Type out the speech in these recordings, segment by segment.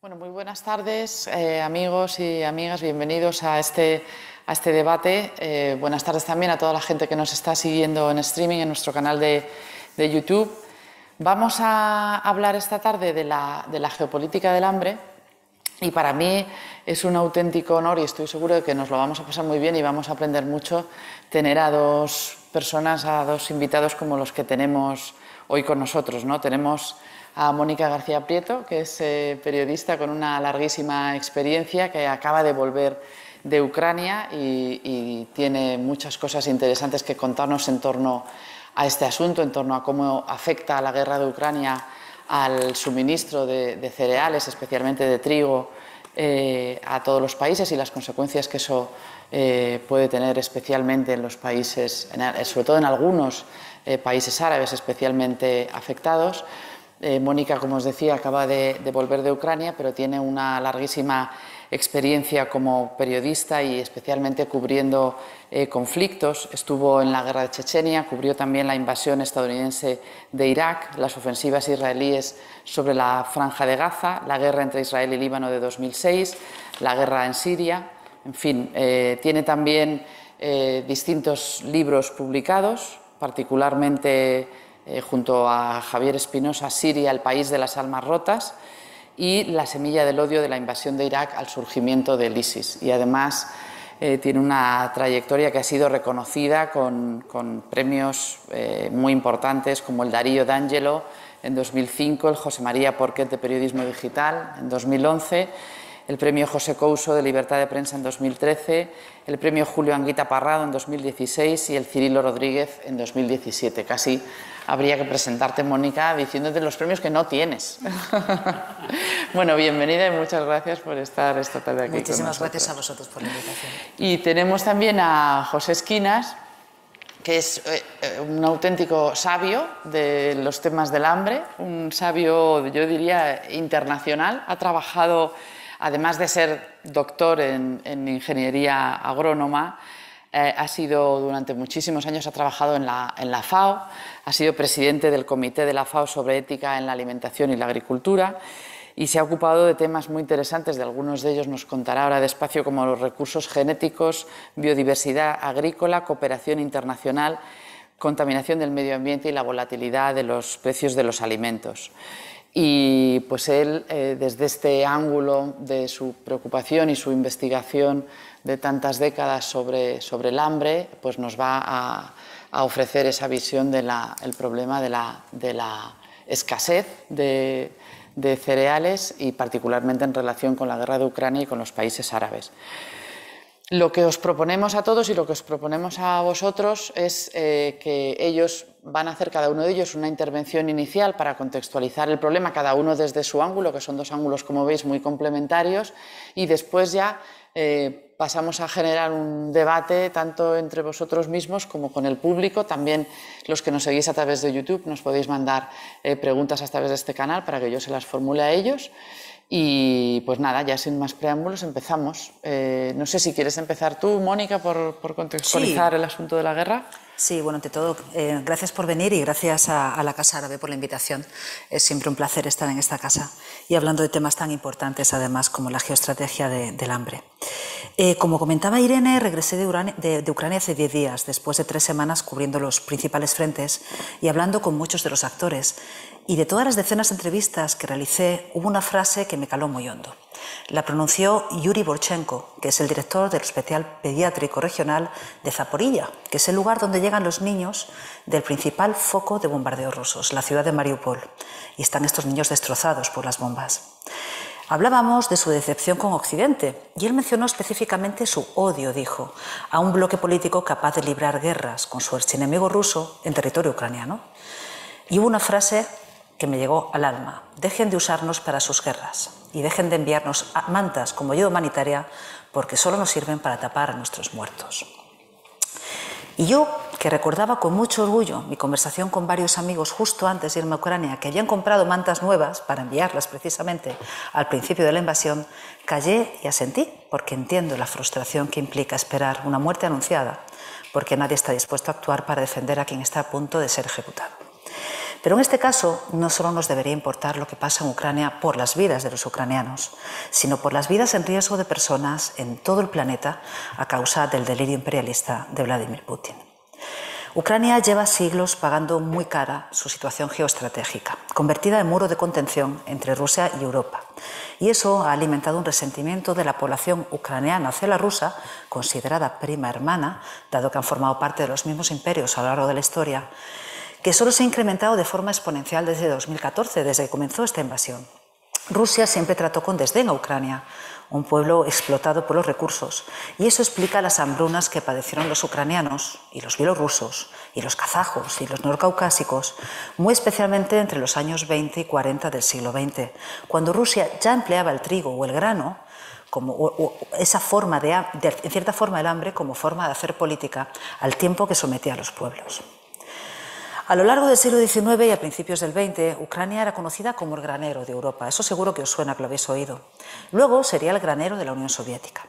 Bueno, muy buenas tardes, eh, amigos y amigas. Bienvenidos a este, a este debate. Eh, buenas tardes también a toda la gente que nos está siguiendo en streaming en nuestro canal de, YouTube. Vamos a hablar esta tarde de la, geopolítica del hambre. Y para mí es un auténtico honor y estoy seguro de que nos lo vamos a pasar muy bien y vamos a aprender mucho tener a dos personas, a dos invitados como los que tenemos hoy con nosotros. ¿no? Tenemos a Mónica García Prieto, que es eh, periodista con una larguísima experiencia, que acaba de volver de Ucrania y, tiene muchas cosas interesantes que contarnos en torno a este asunto, en torno a cómo afecta la guerra de Ucrania al suministro de, cereales, especialmente de trigo, eh, a todos los países y las consecuencias que eso eh, puede tener especialmente en los países, sobre todo en algunos países árabes especialmente afectados. Eh, Mónica, como os decía, acaba de, volver de Ucrania, pero tiene una larguísima experiencia como periodista y especialmente cubriendo eh, conflictos. Estuvo en la guerra de Chechenia, cubrió también la invasión estadounidense de Irak, las ofensivas israelíes sobre la franja de Gaza, la guerra entre Israel y Líbano de 2006, la guerra en Siria. En fin, eh, tiene también distintos libros publicados, particularmente eh, junto a Javier Espinosa, Siria, el país de las almas rotas, y La semilla del odio de la invasión de Irak al surgimiento del ISIS. Y además eh, tiene una trayectoria que ha sido reconocida con, con premios eh, muy importantes como el Darío D'Angelo en 2005, el José María Porquet de Periodismo Digital en 2011 el premio José Couso de Libertad de Prensa en 2013, el premio Julio Anguita Parrado en 2016 y el Cirilo Rodríguez en 2017. Casi habría que presentarte, Mónica, diciéndote los premios que no tienes. bueno, bienvenida y muchas gracias por estar esta tarde aquí. Muchísimas gracias a vosotros por la invitación. Y tenemos también a José Esquinas, que es eh, eh, un auténtico sabio de los temas del hambre, un sabio, yo diría, internacional. Ha trabajado, además de ser doctor en ingeniería agrónoma, eh, ha sido durante muchísimos años, ha trabajado en la, en la, FAO, ha sido presidente del Comité de la FAO sobre Ética en la Alimentación y la Agricultura y se ha ocupado de temas muy interesantes, de algunos de ellos nos contará ahora despacio, como los recursos genéticos, biodiversidad agrícola, cooperación internacional, contaminación del medio ambiente y la volatilidad de los precios de los alimentos. Y pues él, eh, desde este ángulo de su preocupación y su investigación de tantas décadas sobre, el hambre, pues nos va a, ofrecer esa visión del problema de la, escasez de cereales y particularmente en relación con la guerra de Ucrania y con los países árabes lo que os proponemos a todos y lo que os proponemos a vosotros es eh, que ellos van a hacer cada uno de ellos una intervención inicial para contextualizar el problema, cada uno desde su ángulo, que son dos ángulos, como veis, muy complementarios, y después ya eh, pasamos a generar un debate tanto entre vosotros mismos como con el público. También los que nos seguís a través de YouTube nos podéis mandar eh, preguntas a través de este canal para que yo se las formule a ellos. Y pues nada, ya sin más preámbulos empezamos. Eh, no sé si quieres empezar tú, Mónica, por, contextualizar el asunto de la guerra. Sí, bueno, ante todo, eh, gracias por venir y gracias a, la Casa Árabe por la invitación. Es siempre un placer estar en esta casa y hablando de temas tan importantes, además, como la geoestrategia del hambre. Eh, como comentaba Irene, regresé de, Ucrania hace 10 días, después de tres semanas cubriendo los principales frentes y hablando con muchos de los actores. Y de todas las decenas de entrevistas que realicé, hubo una frase que me caló muy hondo. La pronunció Yuri Borchenko, que es el director del especial Pediátrico Regional de Zaporilla, que es el lugar donde llegan los niños del principal foco de bombardeos rusos, la ciudad de Mariupol. Y están estos niños destrozados por las bombas. Hablábamos de su decepción con Occidente y él mencionó específicamente su odio, dijo, a un bloque político capaz de librar guerras con su archienemigo ruso en territorio ucraniano. Y hubo una frase que me llegó al alma. Dejen de usarnos para sus guerras y dejen de enviarnos mantas como ayuda humanitaria porque solo nos sirven para tapar a nuestros muertos. Y yo, que recordaba con mucho orgullo mi conversación con varios amigos justo antes de irme a Ucrania, que habían comprado mantas nuevas para enviarlas precisamente al principio de la invasión, callé y asentí, porque entiendo la frustración que implica esperar una muerte anunciada, porque nadie está dispuesto a actuar para defender a quien está a punto de ser ejecutado. Pero en este caso no solo nos debería importar lo que pasa en Ucrania por las vidas de los ucranianos, sino por las vidas en riesgo de personas en todo el planeta a causa del delirio imperialista de Vladimir Putin. Ucrania lleva siglos pagando muy cara su situación geoestratégica, convertida en muro de contención entre Rusia y Europa. Y eso ha alimentado un resentimiento de la población ucraniana hacia la rusa, considerada prima hermana, dado que han formado parte de los mismos imperios a lo largo de la historia, que solo se ha incrementado de forma exponencial desde 2014, desde que comenzó esta invasión. Rusia siempre trató con desdén a Ucrania, un pueblo explotado por los recursos, y eso explica las hambrunas que padecieron los ucranianos y los bielorrusos y los kazajos y los norcaucásicos, muy especialmente entre los años 20 y 40 del siglo XX, cuando Rusia ya empleaba el trigo o el grano como esa forma de, en cierta forma el hambre como forma de hacer política al tiempo que sometía a los pueblos. A lo largo del siglo XIX y a principios del XX, Ucrania era conocida como el granero de Europa. Eso seguro que os suena, que lo habéis oído. Luego sería el granero de la Unión Soviética.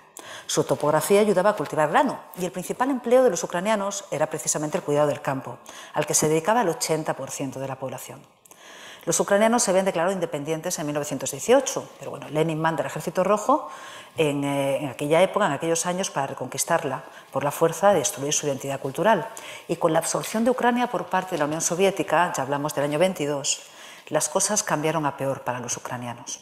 Su topografía ayudaba a cultivar grano y el principal empleo de los ucranianos era precisamente el cuidado del campo, al que se dedicaba el 80% de la población. Los ucranianos se habían declarado independientes en 1918, pero bueno, Lenin manda al ejército rojo eh, en, aquella época, en aquellos años, para reconquistarla por la fuerza de destruir su identidad cultural. Y con la absorción de Ucrania por parte de la Unión Soviética, ya hablamos del año 22, las cosas cambiaron a peor para los ucranianos.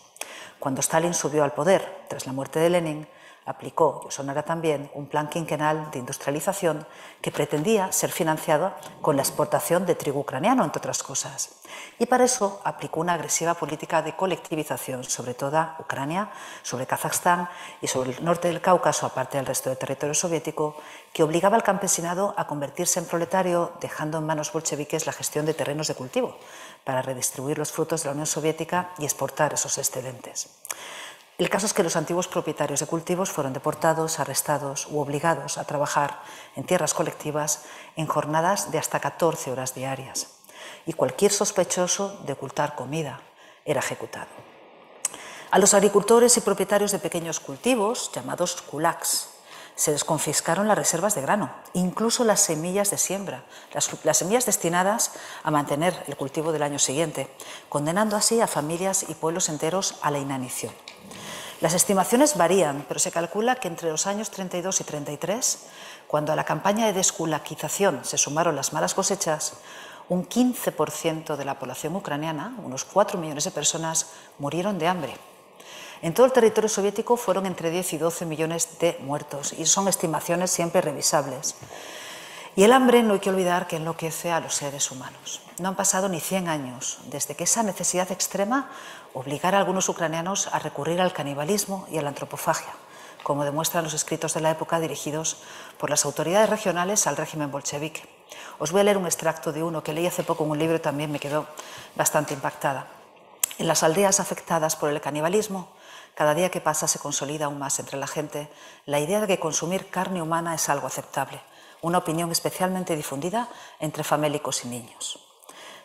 Cuando Stalin subió al poder, tras la muerte de Lenin, aplicó, y sonará también, un plan quinquenal de industrialización que pretendía ser financiado con la exportación de trigo ucraniano, entre otras cosas. Y para eso aplicó una agresiva política de colectivización sobre toda Ucrania, sobre Kazajstán y sobre el norte del Cáucaso, aparte del resto del territorio soviético, que obligaba al campesinado a convertirse en proletario, dejando en manos bolcheviques la gestión de terrenos de cultivo para redistribuir los frutos de la Unión Soviética y exportar esos excedentes. El caso es que los antiguos propietarios de cultivos fueron deportados, arrestados u obligados a trabajar en tierras colectivas en jornadas de hasta 14 horas diarias. Y cualquier sospechoso de ocultar comida era ejecutado. A los agricultores y propietarios de pequeños cultivos, llamados kulaks, se les confiscaron las reservas de grano, incluso las semillas de siembra, las, semillas destinadas a mantener el cultivo del año siguiente, condenando así a familias y pueblos enteros a la inanición. Las estimaciones varían, pero se calcula que entre los años 32 y 33, cuando a la campaña de desculaquización se sumaron las malas cosechas, un 15% de la población ucraniana, unos 4 millones de personas, murieron de hambre. En todo el territorio soviético fueron entre 10 y 12 millones de muertos y son estimaciones siempre revisables. Y el hambre no hay que olvidar que enloquece a los seres humanos. No han pasado ni 100 años desde que esa necesidad extrema obligar a algunos ucranianos a recurrir al canibalismo y a la antropofagia, como demuestran los escritos de la época dirigidos por las autoridades regionales al régimen bolchevique. Os voy a leer un extracto de uno que leí hace poco en un libro y también me quedó bastante impactada. En las aldeas afectadas por el canibalismo, cada día que pasa se consolida aún más entre la gente la idea de que consumir carne humana es algo aceptable, una opinión especialmente difundida entre famélicos y niños.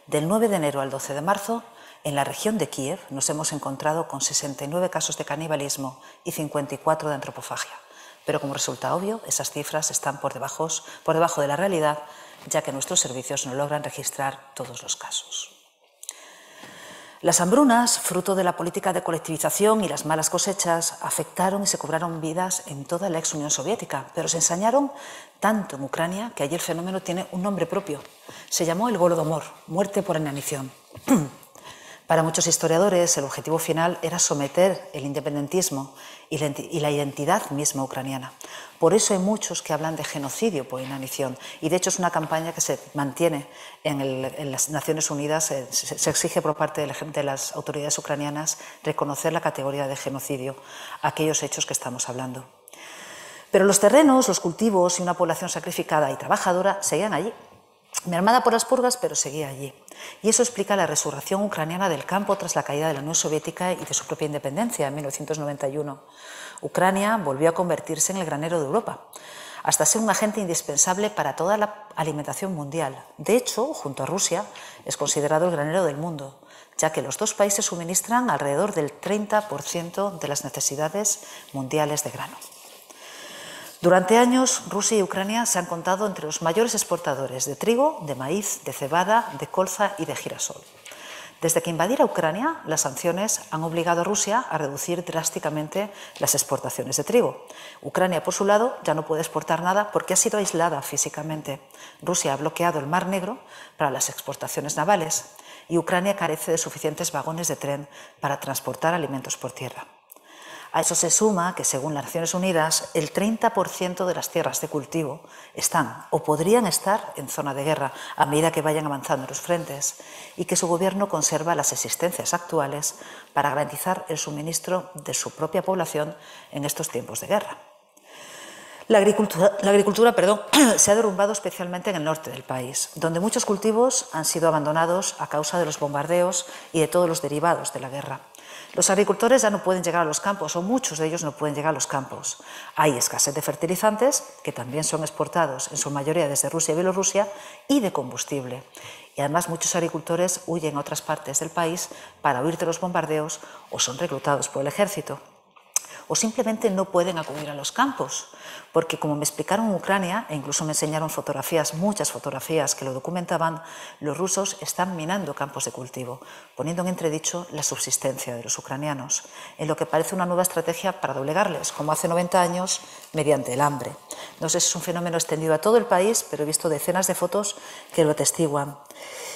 Del 9 de enero al 12 de marzo, en la región de Kiev nos hemos encontrado con 69 casos de canibalismo y 54 de antropofagia, pero como resulta obvio, esas cifras están por debajo, por debajo de la realidad, ya que nuestros servicios no logran registrar todos los casos. Las hambrunas, fruto de la política de colectivización y las malas cosechas, afectaron y se cobraron vidas en toda la ex Unión Soviética, pero se ensañaron tanto en Ucrania que allí el fenómeno tiene un nombre propio. Se llamó el Golodomor, muerte por inanición. Para muchos historiadores, el objetivo final era someter el independentismo y la identidad misma ucraniana. Por eso hay muchos que hablan de genocidio por inanición. Y de hecho es una campaña que se mantiene en, las Naciones Unidas. Eh, se, se, exige por parte de, las autoridades ucranianas reconocer la categoría de genocidio, aquellos hechos que estamos hablando. Pero los terrenos, los cultivos y una población sacrificada y trabajadora seguían allí, mermada por las purgas, pero seguía allí. Y eso explica la resurrección ucraniana del campo tras la caída de la Unión Soviética y de su propia independencia en 1991. Ucrania volvió a convertirse en el granero de Europa, hasta ser un agente indispensable para toda la alimentación mundial. De hecho, junto a Rusia, es considerado el granero del mundo, ya que los dos países suministran alrededor del 30% de las necesidades mundiales de granos. Durante años, Rusia y Ucrania se han contado entre los mayores exportadores de trigo, de maíz, de cebada, de colza y de girasol. Desde que invadiera Ucrania, las sanciones han obligado a Rusia a reducir drásticamente las exportaciones de trigo. Ucrania, por su lado, ya no puede exportar nada porque ha sido aislada físicamente. Rusia ha bloqueado el Mar Negro para las exportaciones navales y Ucrania carece de suficientes vagones de tren para transportar alimentos por tierra. A eso se suma que, según las Naciones Unidas, el 30% de las tierras de cultivo están o podrían estar en zona de guerra a medida que vayan avanzando los frentes y que su gobierno conserva las existencias actuales para garantizar el suministro de su propia población en estos tiempos de guerra. La agricultura, se ha derrumbado especialmente en el norte del país, donde muchos cultivos han sido abandonados a causa de los bombardeos y de todos los derivados de la guerra. Los agricultores ya no pueden llegar a los campos, o muchos de ellos no pueden llegar a los campos. Hay escasez de fertilizantes, que también son exportados en su mayoría desde Rusia y Bielorrusia, y de combustible. Y además muchos agricultores huyen a otras partes del país para huir de los bombardeos o son reclutados por el ejército o simplemente no pueden acudir a los campos, porque como me explicaron en Ucrania, e incluso me enseñaron fotografías, muchas fotografías que lo documentaban, los rusos están minando campos de cultivo, poniendo en entredicho la subsistencia de los ucranianos, en lo que parece una nueva estrategia para doblegarles, como hace 90 años, mediante el hambre. No sé si es un fenómeno extendido a todo el país, pero he visto decenas de fotos que lo atestiguan.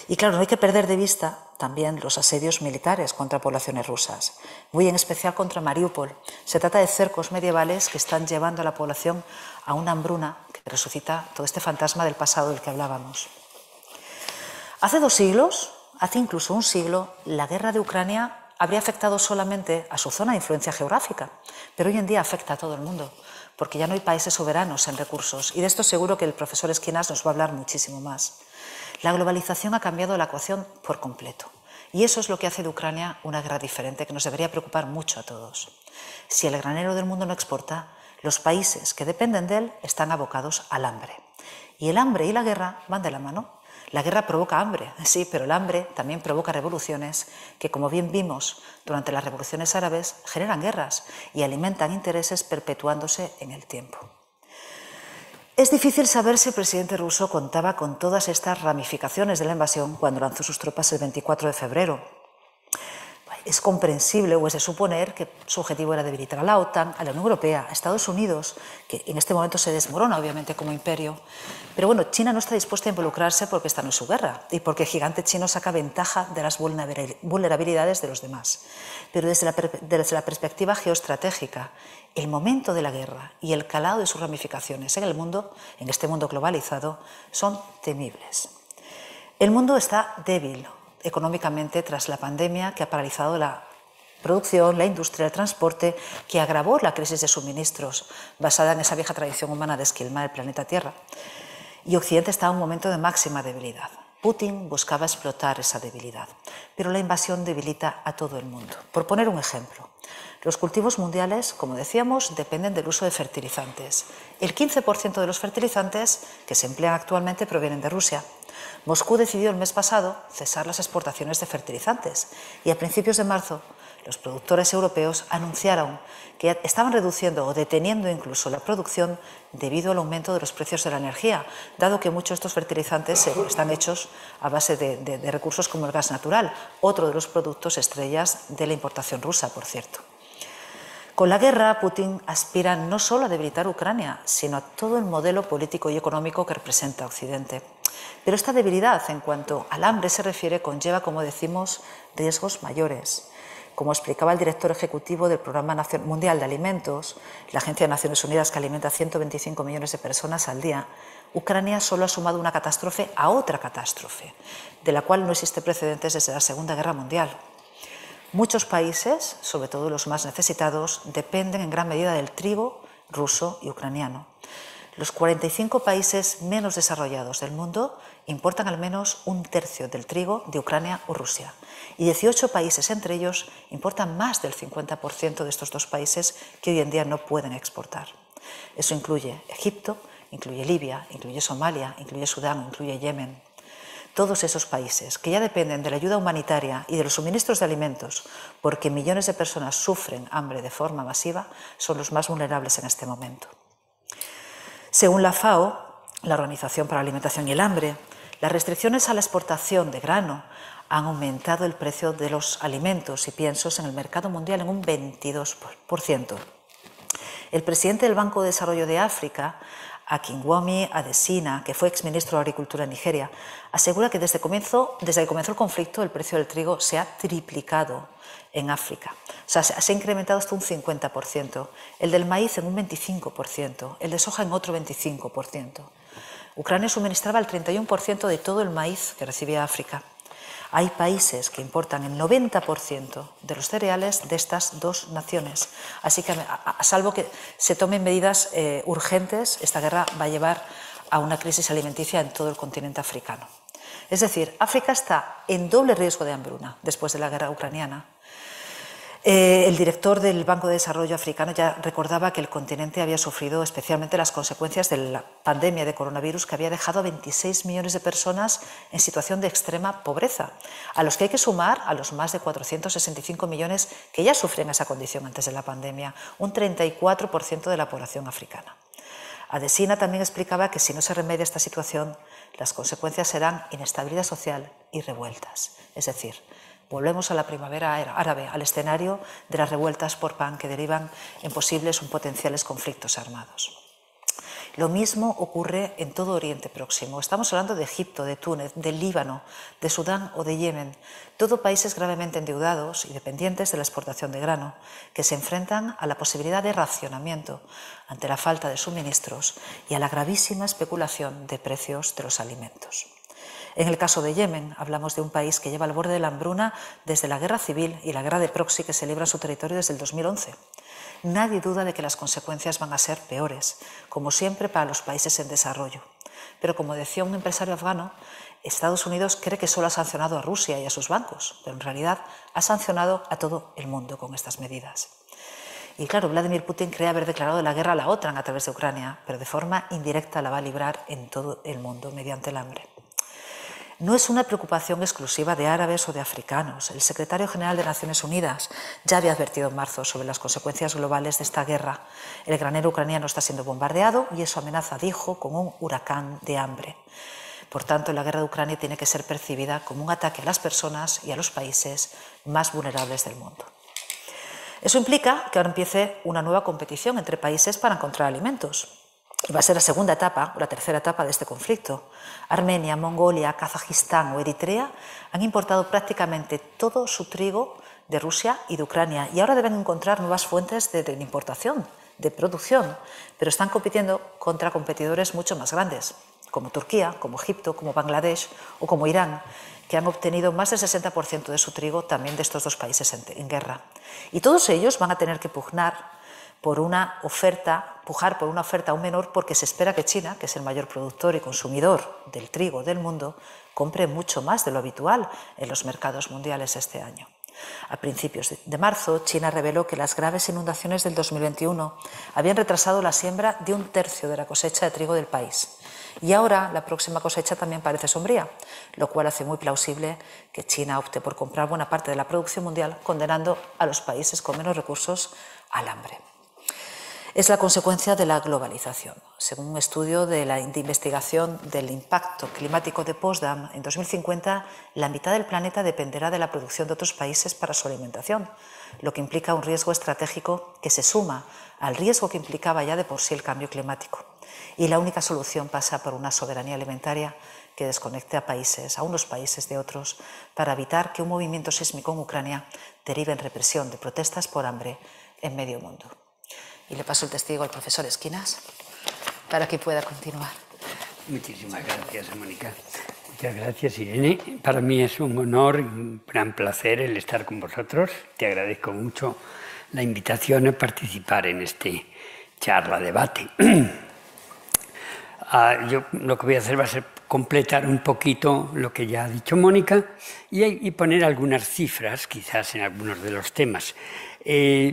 Y claro, no hay que perder de vista también los asedios militares contra poblaciones rusas, muy en especial contra Mariupol. Se trata de cercos medievales que están llevando a la población a una hambruna que resucita todo este fantasma del pasado del que hablábamos. Hace dos siglos, hace incluso un siglo, la guerra de Ucrania habría afectado solamente a su zona de influencia geográfica, pero hoy en día afecta a todo el mundo, porque ya no hay países soberanos en recursos, y de esto seguro que el profesor Esquinas nos va a hablar muchísimo más. La globalización ha cambiado la ecuación por completo. Y eso es lo que hace de Ucrania una guerra diferente que nos debería preocupar mucho a todos. Si el granero del mundo no exporta, los países que dependen de él están abocados al hambre. Y el hambre y la guerra van de la mano. La guerra provoca hambre, sí, pero el hambre también provoca revoluciones que, como bien vimos durante las revoluciones árabes, generan guerras y alimentan intereses perpetuándose en el tiempo. Es difícil saber si el presidente ruso contaba con todas estas ramificaciones de la invasión cuando lanzó sus tropas el 24 de febrero, es comprensible o es de suponer que su objetivo era debilitar a la OTAN, a la Unión Europea, a Estados Unidos, que en este momento se desmorona obviamente como imperio. Pero bueno, China no está dispuesta a involucrarse porque esta no es su guerra y porque el gigante chino saca ventaja de las vulnerabilidades de los demás. Pero desde la, desde la perspectiva geoestratégica, el momento de la guerra y el calado de sus ramificaciones en el mundo, en este mundo globalizado, son temibles. El mundo está débil, económicamente tras la pandemia que ha paralizado la producción, la industria, el transporte, que agravó la crisis de suministros basada en esa vieja tradición humana de esquilmar el planeta Tierra. Y Occidente estaba en un momento de máxima debilidad. Putin buscaba explotar esa debilidad, pero la invasión debilita a todo el mundo. Por poner un ejemplo, los cultivos mundiales, como decíamos, dependen del uso de fertilizantes. El 15% de los fertilizantes que se emplean actualmente provienen de Rusia Moscú decidió el mes pasado cesar las exportaciones de fertilizantes y a principios de marzo los productores europeos anunciaron que estaban reduciendo o deteniendo incluso la producción debido al aumento de los precios de la energía, dado que muchos de estos fertilizantes eh, están hechos a base de, recursos como el gas natural, otro de los productos estrellas de la importación rusa, por cierto. Con la guerra, Putin aspira no solo a debilitar Ucrania, sino a todo el modelo político y económico que representa Occidente. Pero esta debilidad, en cuanto al hambre se refiere, conlleva, como decimos, riesgos mayores. Como explicaba el director ejecutivo del Programa Mundial de Alimentos, la Agencia de Naciones Unidas que alimenta a 125 millones de personas al día, Ucrania solo ha sumado una catástrofe a otra catástrofe, de la cual no existe precedentes desde la Segunda Guerra Mundial. Muchos países, sobre todo los más necesitados, dependen en gran medida del trigo ruso y ucraniano. Los 45 países menos desarrollados del mundo importan al menos un tercio del trigo de Ucrania o Rusia. Y 18 países, entre ellos, importan más del 50% de estos dos países que hoy en día no pueden exportar. Eso incluye Egipto, incluye Libia, incluye Somalia, incluye Sudán, incluye Yemen todos esos países que ya dependen de la ayuda humanitaria y de los suministros de alimentos, porque millones de personas sufren hambre de forma masiva, son los más vulnerables en este momento. Según la FAO, la Organización para la Alimentación y el Hambre, las restricciones a la exportación de grano han aumentado el precio de los alimentos y piensos en el mercado mundial en un 22%. El presidente del Banco de Desarrollo de África Akingwomi, Adesina, que fue exministro de Agricultura en Nigeria, asegura que desde, comienzo, desde que comenzó el conflicto el precio del trigo se ha triplicado en África. O sea, se ha incrementado hasta un 50%, el del maíz en un 25%, el de soja en otro 25%. Ucrania suministraba el 31% de todo el maíz que recibía África. Hay países que importan el 90% de los cereales de estas dos naciones. Así que, a salvo que se tomen medidas eh, urgentes, esta guerra va a llevar a una crisis alimenticia en todo el continente africano. Es decir, África está en doble riesgo de hambruna después de la guerra ucraniana eh, el director del Banco de Desarrollo Africano ya recordaba que el continente había sufrido especialmente las consecuencias de la pandemia de coronavirus que había dejado a 26 millones de personas en situación de extrema pobreza, a los que hay que sumar a los más de 465 millones que ya sufren esa condición antes de la pandemia, un 34% de la población africana. Adesina también explicaba que si no se remedia esta situación, las consecuencias serán inestabilidad social y revueltas, es decir, Volvemos a la primavera árabe, al escenario de las revueltas por pan que derivan en posibles o potenciales conflictos armados. Lo mismo ocurre en todo Oriente Próximo. Estamos hablando de Egipto, de Túnez, de Líbano, de Sudán o de Yemen. Todos países gravemente endeudados y dependientes de la exportación de grano, que se enfrentan a la posibilidad de racionamiento ante la falta de suministros y a la gravísima especulación de precios de los alimentos. En el caso de Yemen, hablamos de un país que lleva al borde de la hambruna desde la guerra civil y la guerra de proxy que se libra en su territorio desde el 2011. Nadie duda de que las consecuencias van a ser peores, como siempre para los países en desarrollo. Pero como decía un empresario afgano, Estados Unidos cree que solo ha sancionado a Rusia y a sus bancos, pero en realidad ha sancionado a todo el mundo con estas medidas. Y claro, Vladimir Putin cree haber declarado la guerra a la OTAN a través de Ucrania, pero de forma indirecta la va a librar en todo el mundo mediante el hambre no es una preocupación exclusiva de árabes o de africanos. El secretario general de Naciones Unidas ya había advertido en marzo sobre las consecuencias globales de esta guerra. El granero ucraniano está siendo bombardeado y eso amenaza, dijo, con un huracán de hambre. Por tanto, la guerra de Ucrania tiene que ser percibida como un ataque a las personas y a los países más vulnerables del mundo. Eso implica que ahora empiece una nueva competición entre países para encontrar alimentos va a ser la segunda etapa o la tercera etapa de este conflicto. Armenia, Mongolia, Kazajistán o Eritrea han importado prácticamente todo su trigo de Rusia y de Ucrania y ahora deben encontrar nuevas fuentes de, importación, de producción, pero están compitiendo contra competidores mucho más grandes, como Turquía, como Egipto, como Bangladesh o como Irán, que han obtenido más del 60% de su trigo también de estos dos países en guerra. Y todos ellos van a tener que pugnar por una oferta, pujar por una oferta aún menor porque se espera que China, que es el mayor productor y consumidor del trigo del mundo, compre mucho más de lo habitual en los mercados mundiales este año. A principios de marzo, China reveló que las graves inundaciones del 2021 habían retrasado la siembra de un tercio de la cosecha de trigo del país. Y ahora la próxima cosecha también parece sombría, lo cual hace muy plausible que China opte por comprar buena parte de la producción mundial, condenando a los países con menos recursos al hambre es la consecuencia de la globalización. Según un estudio de la investigación del impacto climático de Potsdam, en 2050 la mitad del planeta dependerá de la producción de otros países para su alimentación, lo que implica un riesgo estratégico que se suma al riesgo que implicaba ya de por sí el cambio climático. Y la única solución pasa por una soberanía alimentaria que desconecte a países, a unos países de otros, para evitar que un movimiento sísmico en Ucrania derive en represión de protestas por hambre en medio mundo y le paso el testigo al profesor Esquinas para que pueda continuar. Muchísimas gracias, Mónica. Muchas gracias, Irene. Para mí es un honor y un gran placer el estar con vosotros. Te agradezco mucho la invitación a participar en este charla-debate. Ah, yo lo que voy a hacer va a ser completar un poquito lo que ya ha dicho Mónica y, poner algunas cifras, quizás en algunos de los temas. Eh,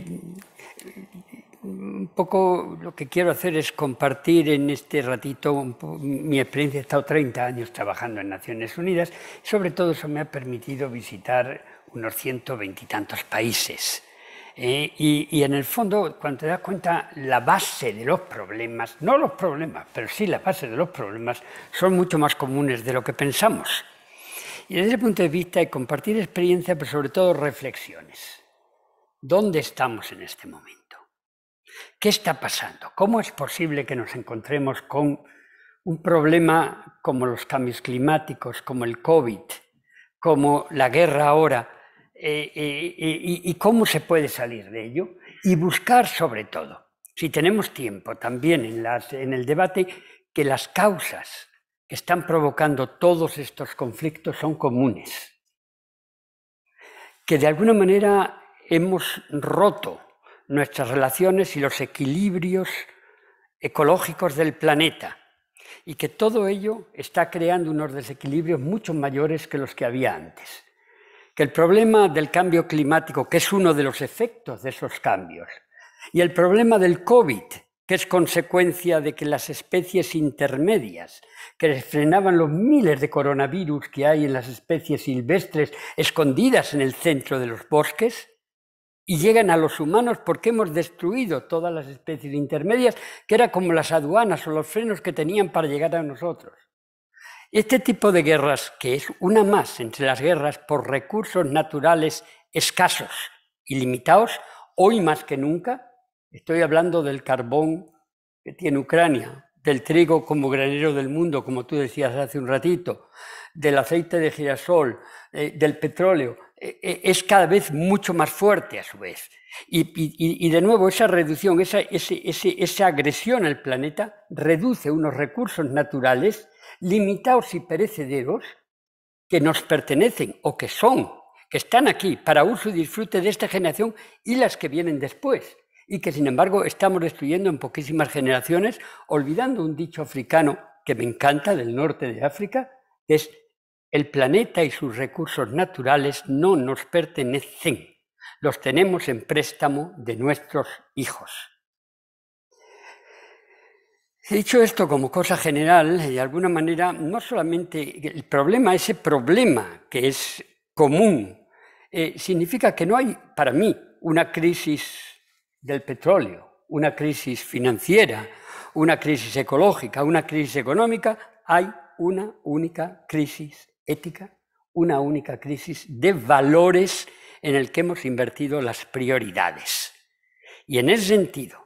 un poco lo que quiero hacer es compartir en este ratito mi experiencia. He estado 30 años trabajando en Naciones Unidas. Sobre todo eso me ha permitido visitar unos 120 eh, y tantos países. y, en el fondo, cuando te das cuenta, la base de los problemas, no los problemas, pero sí la base de los problemas, son mucho más comunes de lo que pensamos. Y desde ese punto de vista, compartir experiencia, pero sobre todo reflexiones. ¿Dónde estamos en este momento? ¿Qué está pasando? ¿Cómo es posible que nos encontremos con un problema como los cambios climáticos, como el COVID, como la guerra ahora? Eh, eh, eh, y, cómo se puede salir de ello? Y buscar sobre todo, si tenemos tiempo también en el debate, que las causas que están provocando todos estos conflictos son comunes, que de alguna manera hemos roto nuestras relaciones y los equilibrios ecológicos del planeta y que todo ello está creando unos desequilibrios mucho mayores que los que había antes. Que el problema del cambio climático, que es uno de los efectos de esos cambios, y el problema del COVID, que es consecuencia de que las especies intermedias, que frenaban los miles de coronavirus que hay en las especies silvestres escondidas en el centro de los bosques, y llegan a los humanos porque hemos destruido todas las especies intermedias, que era como las aduanas o los frenos que tenían para llegar a nosotros. Este tipo de guerras, que es una más entre las guerras por recursos naturales escasos y limitados, hoy más que nunca, estoy hablando del carbón que tiene Ucrania, del trigo como granero del mundo, como tú decías hace un ratito, del aceite de girasol, eh, del petróleo, e, e, es cada vez mucho más fuerte a su vez. Y, de nuevo, esa reducción, esa, esa agresión al planeta reduce unos recursos naturales limitados y perecederos que nos pertenecen o que son, que están aquí para uso y disfrute de esta generación y las que vienen después, y que sin embargo estamos destruyendo en poquísimas generaciones, olvidando un dicho africano que me encanta del norte de África, que es el planeta y sus recursos naturales no nos pertenecen, los tenemos en préstamo de nuestros hijos. He dicho esto como cosa general, de alguna manera, no solamente el problema, ese problema que es común, eh, significa que no hay, para mí, una crisis del petróleo, una crisis financiera, una crisis ecológica, una crisis económica, hay una única crisis ética, una única crisis de valores en el que hemos invertido las prioridades. Y en ese sentido,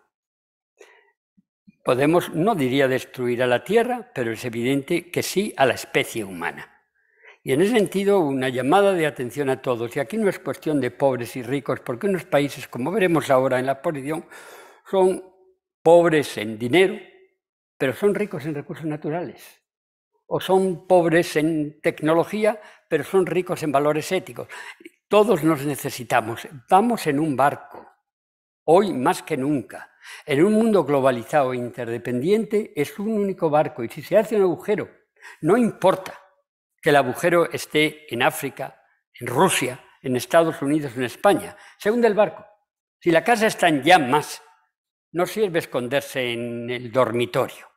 podemos, no diría destruir a la Tierra, pero es evidente que sí a la especie humana. Y en ese sentido, una llamada de atención a todos. Y aquí no es cuestión de pobres y ricos, porque unos países, como veremos ahora en la posición, son pobres en dinero, pero son ricos en recursos naturales o son pobres en tecnología, pero son ricos en valores éticos. Todos nos necesitamos. Vamos en un barco, hoy más que nunca. En un mundo globalizado e interdependiente es un único barco y si se hace un agujero, no importa que el agujero esté en África, en Rusia, en Estados Unidos, en España, se hunde el barco. Si la casa está en llamas, no sirve esconderse en el dormitorio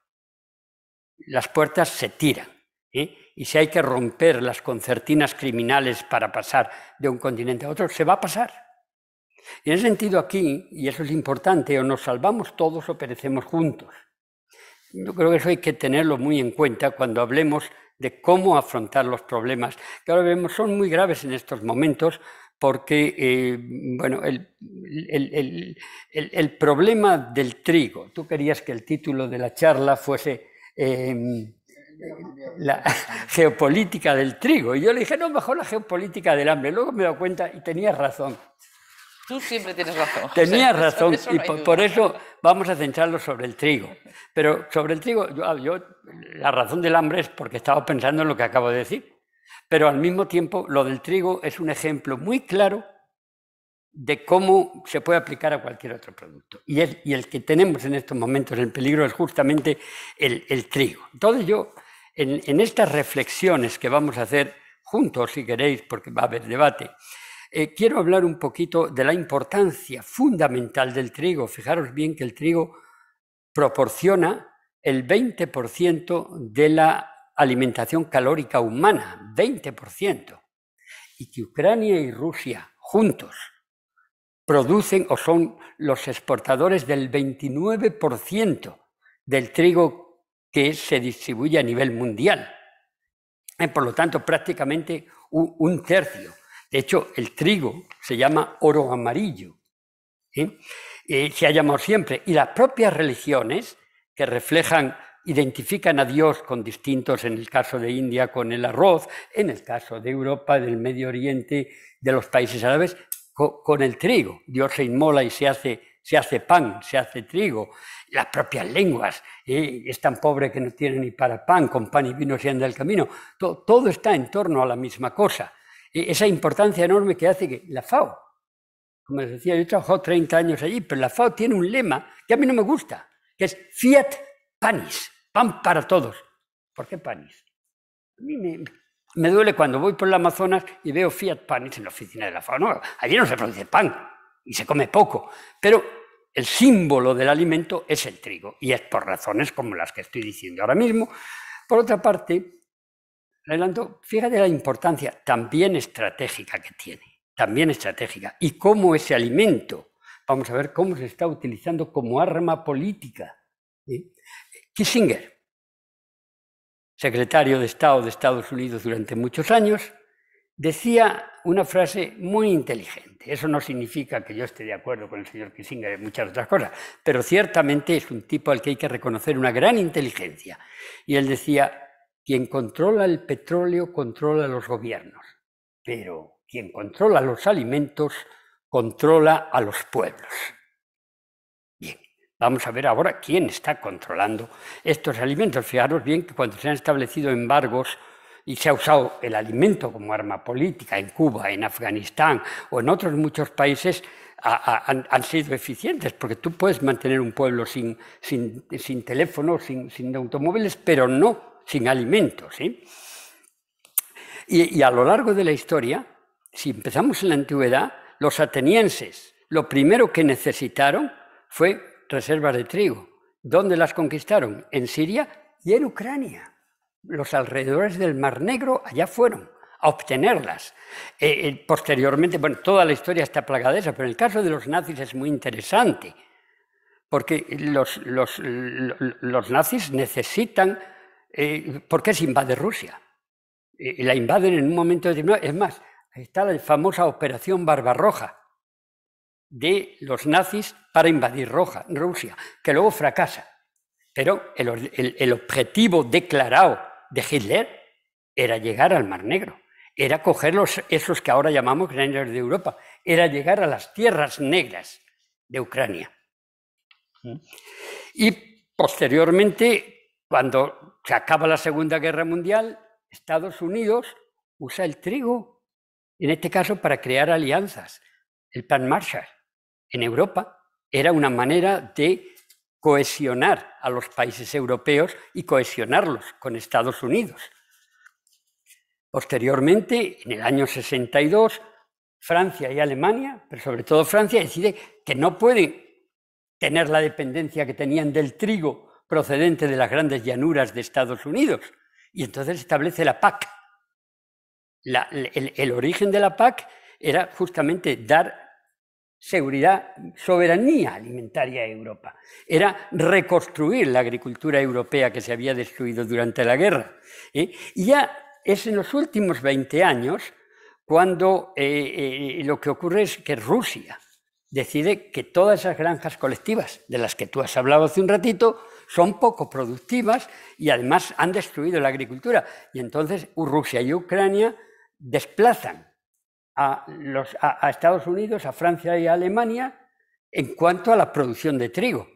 las puertas se tiran. Y si hay que romper las concertinas criminales para pasar de un continente a otro, se va a pasar. Y en ese sentido aquí, y eso es importante, o nos salvamos todos o perecemos juntos. Yo creo que eso hay que tenerlo muy en cuenta cuando hablemos de cómo afrontar los problemas, que ahora vemos son muy graves en estos momentos, porque eh, bueno, el, problema del trigo, tú querías que el título de la charla fuese Em, la geopolítica del trigo. Y yo le dije, no, mejor la geopolítica del hambre. Luego me doy cuenta y tenía razón. Tú siempre tienes razón. Tenía razón y por, eso vamos a centrarlo sobre el trigo. Pero sobre el trigo, yo, ah, yo, la razón del hambre es porque estaba pensando en lo que acabo de decir. Pero al mismo tiempo, lo del trigo es un ejemplo muy claro de cómo se puede aplicar a cualquier otro producto. Y, el que tenemos en estos momentos en peligro es justamente el, trigo. Entonces yo, en, estas reflexiones que vamos a hacer juntos, si queréis, porque va a haber debate, eh, quiero hablar un poquito de la importancia fundamental del trigo. Fijaros bien que el trigo proporciona el 20% de la alimentación calórica humana, 20%, y que Ucrania y Rusia juntos producen o son los exportadores del 29% del trigo que se distribuye a nivel mundial. Eh, por lo tanto, prácticamente un, tercio. De hecho, el trigo se llama oro amarillo. Eh, se ha llamado siempre. Y las propias religiones que reflejan, identifican a Dios con distintos, en el caso de India, con el arroz, en el caso de Europa, del Medio Oriente, de los países árabes, con, el trigo. Dios se inmola y se hace, se hace pan, se hace trigo. Las propias lenguas, ¿eh? es tan pobre que no tiene ni para pan, con pan y vino se anda el camino. Todo, está en torno a la misma cosa. E, esa importancia enorme que hace que la FAO, como les decía, yo he trabajado 30 años allí, pero la FAO tiene un lema que a mí no me gusta, que es Fiat Panis, pan para todos. ¿Por qué panis? A mí me, me duele cuando voy por el Amazonas y veo Fiat Panis en la oficina de la FAO. No, allí no se produce pan y se come poco, pero el símbolo del alimento es el trigo y es por razones como las que estoy diciendo ahora mismo. Por otra parte, adelanto, fíjate la importancia también estratégica que tiene, también estratégica, y cómo ese alimento, vamos a ver cómo se está utilizando como arma política. Kissinger, secretario de Estado de Estados Unidos durante muchos años, decía una frase muy inteligente. Eso no significa que yo esté de acuerdo con el señor Kissinger y muchas otras cosas, pero ciertamente es un tipo al que hay que reconocer una gran inteligencia. Y él decía, quien controla el petróleo controla los gobiernos, pero quien controla los alimentos controla a los pueblos. Vamos a ver ahora quién está controlando estos alimentos. Fijaros bien que cuando se han establecido embargos y se ha usado el alimento como arma política en Cuba, en Afganistán o en otros muchos países, han, sido eficientes, porque tú puedes mantener un pueblo sin, sin, sin teléfono, sin, sin, automóviles, pero no sin alimentos. Y, y a lo largo de la historia, si empezamos en la antigüedad, los atenienses lo primero que necesitaron fue reservas de trigo. ¿Dónde las conquistaron? En Siria y en Ucrania. Los alrededores del Mar Negro allá fueron a obtenerlas. Eh, eh, posteriormente, bueno, toda la historia está plagada de eso, pero el caso de los nazis es muy interesante, porque los, los, nazis necesitan, eh, ¿Por qué se invade Rusia, la invaden en un momento determinado. Es más, está la famosa Operación Barbarroja, de los nazis para invadir Roja, Rusia, que luego fracasa. Pero el, objetivo declarado de Hitler era llegar al Mar Negro, era coger los, esos que ahora llamamos grandes de Europa, era llegar a las tierras negras de Ucrania. Y posteriormente, cuando se acaba la Segunda Guerra Mundial, Estados Unidos usa el trigo, en este caso para crear alianzas, el Plan Marshall en Europa era una manera de cohesionar a los países europeos y cohesionarlos con Estados Unidos. Posteriormente, en el año 62, Francia y Alemania, pero sobre todo Francia, decide que no pueden tener la dependencia que tenían del trigo procedente de las grandes llanuras de Estados Unidos. Y entonces establece la PAC. el origen de la PAC era justamente dar seguridad, soberanía alimentaria de Europa. Era reconstruir la agricultura europea que se había destruido durante la guerra. ¿eh? Y ya es en los últimos 20 años cuando eh, eh, lo que ocurre es que Rusia decide que todas esas granjas colectivas de las que tú has hablado hace un ratito son poco productivas y además han destruido la agricultura. Y entonces Rusia y Ucrania desplazan a, los, a, Estados Unidos, a Francia y a Alemania en cuanto a la producción de trigo.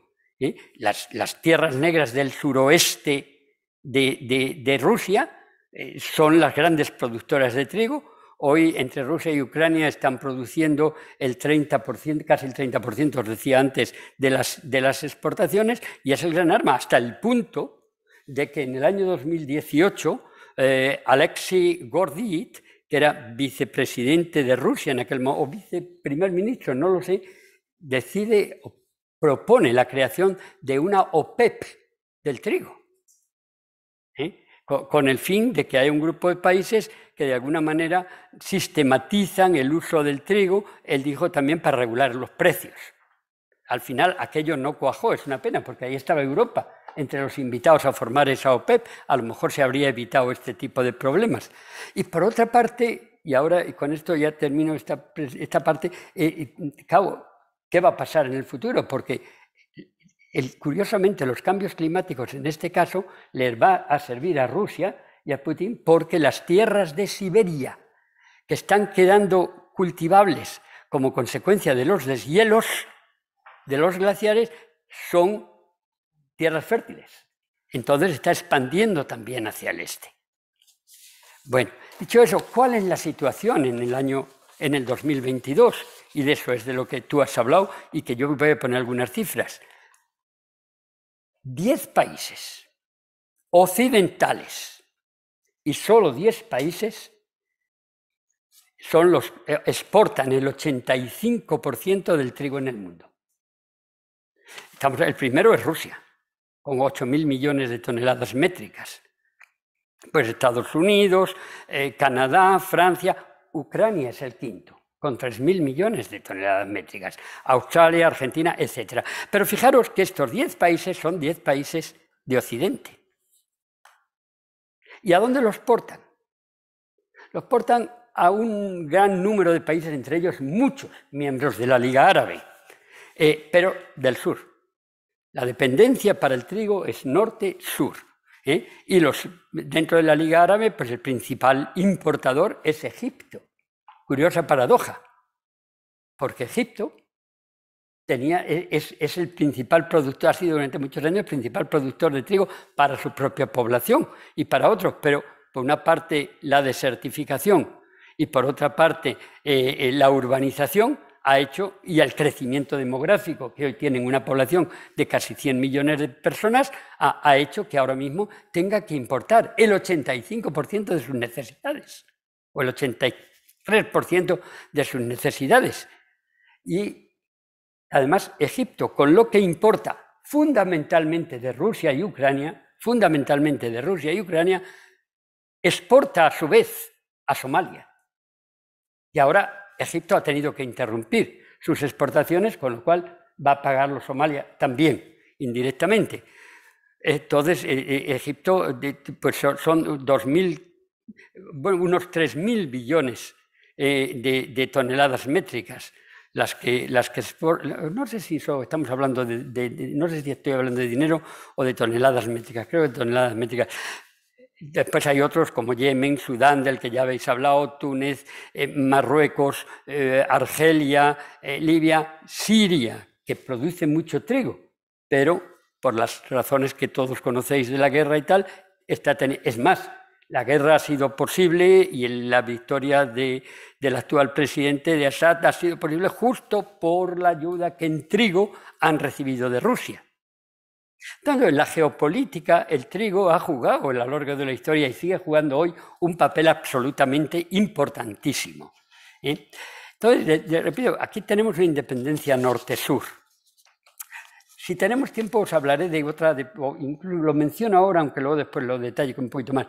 Las, tierras negras del suroeste de, Rusia eh, son las grandes productoras de trigo. Hoy entre Rusia y Ucrania están produciendo el 30%, casi el 30%, os decía antes, de las, exportaciones y es el gran arma, hasta el punto de que en el año 2018 eh, Alexei Gordit, que era vicepresidente de Rusia en aquel momento, o viceprimer ministro, no lo sé, decide, propone la creación de una OPEP e del trigo, ¿eh? con, el fin de que haya un grupo de países que de alguna manera sistematizan el uso del trigo, él dijo también para regular los precios. Al final aquello no cuajó, es una pena, porque ahí estaba Europa entre los invitados a formar esa OPEP, e a lo mejor se habría evitado este tipo de problemas. Y por otra parte, y ahora y con esto ya termino esta, parte, eh, cabo, ¿qué va a pasar en el futuro? Porque curiosamente los cambios climáticos en este caso les va a servir a Rusia y a Putin porque las tierras de Siberia, que están quedando cultivables como consecuencia de los deshielos de los glaciares, son tierras fértiles. Entonces está expandiendo también hacia el este. Bueno, dicho eso, ¿cuál es la situación en el año en el 2022? Y de eso es de lo que tú has hablado y que yo voy a poner algunas cifras. Diez países occidentales y solo diez países son los, eh, exportan el 85% del trigo en el mundo. el primero es Rusia, con 8.000 millones de toneladas métricas. Pues Estados Unidos, eh, Canadá, Francia, Ucrania es el quinto, con 3.000 millones de toneladas métricas, Australia, Argentina, etc. Pero fijaros que estos 10 países son 10 países de Occidente. ¿Y a dónde los portan? Los portan a un gran número de países, entre ellos muchos miembros de la Liga Árabe, eh, pero del sur, la dependencia para el trigo es norte-sur. ¿eh? Y los, dentro de la Liga Árabe, pues el principal importador es Egipto. Curiosa paradoja, porque Egipto tenía, e, es, el principal productor, ha sido durante muchos años el principal productor de trigo para su propia población y para otros, pero por una parte la desertificación y por otra parte eh, eh, la urbanización ha hecho y al crecimiento demográfico, que hoy tienen una población de casi 100 millones de personas, ha, ha hecho que ahora mismo tenga que importar el 85% de sus necesidades, o el 83% de sus necesidades. Y además Egipto, con lo que importa fundamentalmente de Rusia y Ucrania, fundamentalmente de Rusia y Ucrania, exporta a su vez a Somalia. Y ahora Egipto ha tenido que interrumpir sus exportaciones, con lo cual va a pagarlo Somalia también, indirectamente. Entonces, eh, eh, Egipto, pues son 2.000, bueno, unos 3.000 billones eh, de, toneladas métricas. Las que, las que no sé si estamos hablando de, no sé si estoy hablando de dinero o de toneladas métricas, creo que toneladas métricas, Después hay otros como Yemen, Sudán, del que ya habéis hablado, Túnez, eh, Marruecos, eh, Argelia, eh, Libia, Siria, que produce mucho trigo, pero por las razones que todos conocéis de la guerra y tal, es más, la guerra ha sido posible y la victoria del actual presidente de Assad ha sido posible justo por la ayuda que en trigo han recibido de Rusia en la geopolítica, el trigo ha jugado a lo largo de la historia y sigue jugando hoy un papel absolutamente importantísimo. ¿eh? Entonces, repito, aquí tenemos una independencia norte-sur. Si tenemos tiempo os hablaré de otra, lo menciono ahora, aunque luego después lo detalle un poquito más,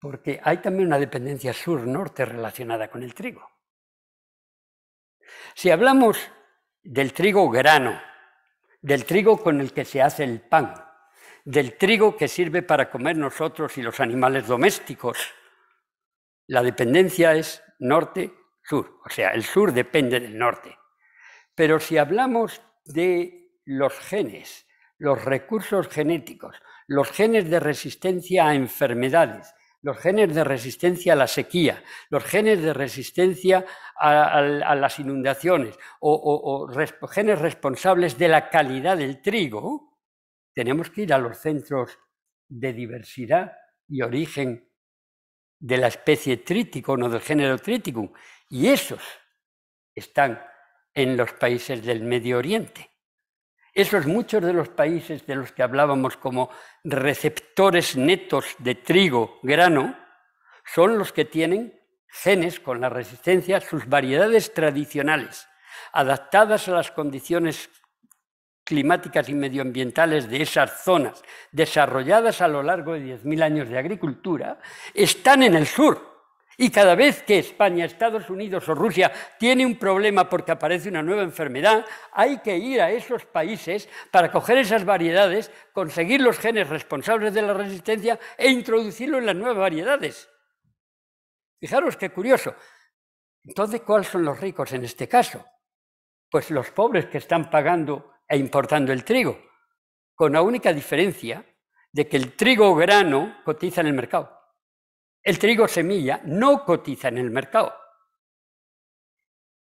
porque hay también una dependencia sur-norte relacionada con el trigo. Si hablamos del trigo grano, del trigo con el que se hace el pan, del trigo que sirve para comer nosotros y los animales domésticos. La dependencia es norte-sur, o sea, el sur depende del norte. Pero si hablamos de los genes, los recursos genéticos, los genes de resistencia a enfermedades, los genes de resistencia a la sequía, los genes de resistencia a, las inundaciones o, genes responsables de la calidad del trigo, tenemos que ir a los centros de diversidad y origen de la especie triticum o del género triticum. Y esos están en los países del Medio Oriente. Esos muchos de los países de los que hablábamos como receptores netos de trigo, grano, son los que tienen genes con la resistencia sus variedades tradicionales, adaptadas a las condiciones climáticas y medioambientales de esas zonas, desarrolladas a lo largo de 10.000 años de agricultura, están en el sur y cada vez que España, Estados Unidos o Rusia tiene un problema porque aparece una nueva enfermedad, hay que ir a esos países para coger esas variedades, conseguir los genes responsables de la resistencia e introducirlo en las nuevas variedades. Fijaros qué curioso. Entonces, ¿cuáles son los ricos en este caso? Pues los pobres que están pagando e importando el trigo, con la única diferencia de que el trigo grano cotiza en el mercado el trigo semilla no cotiza en el mercado.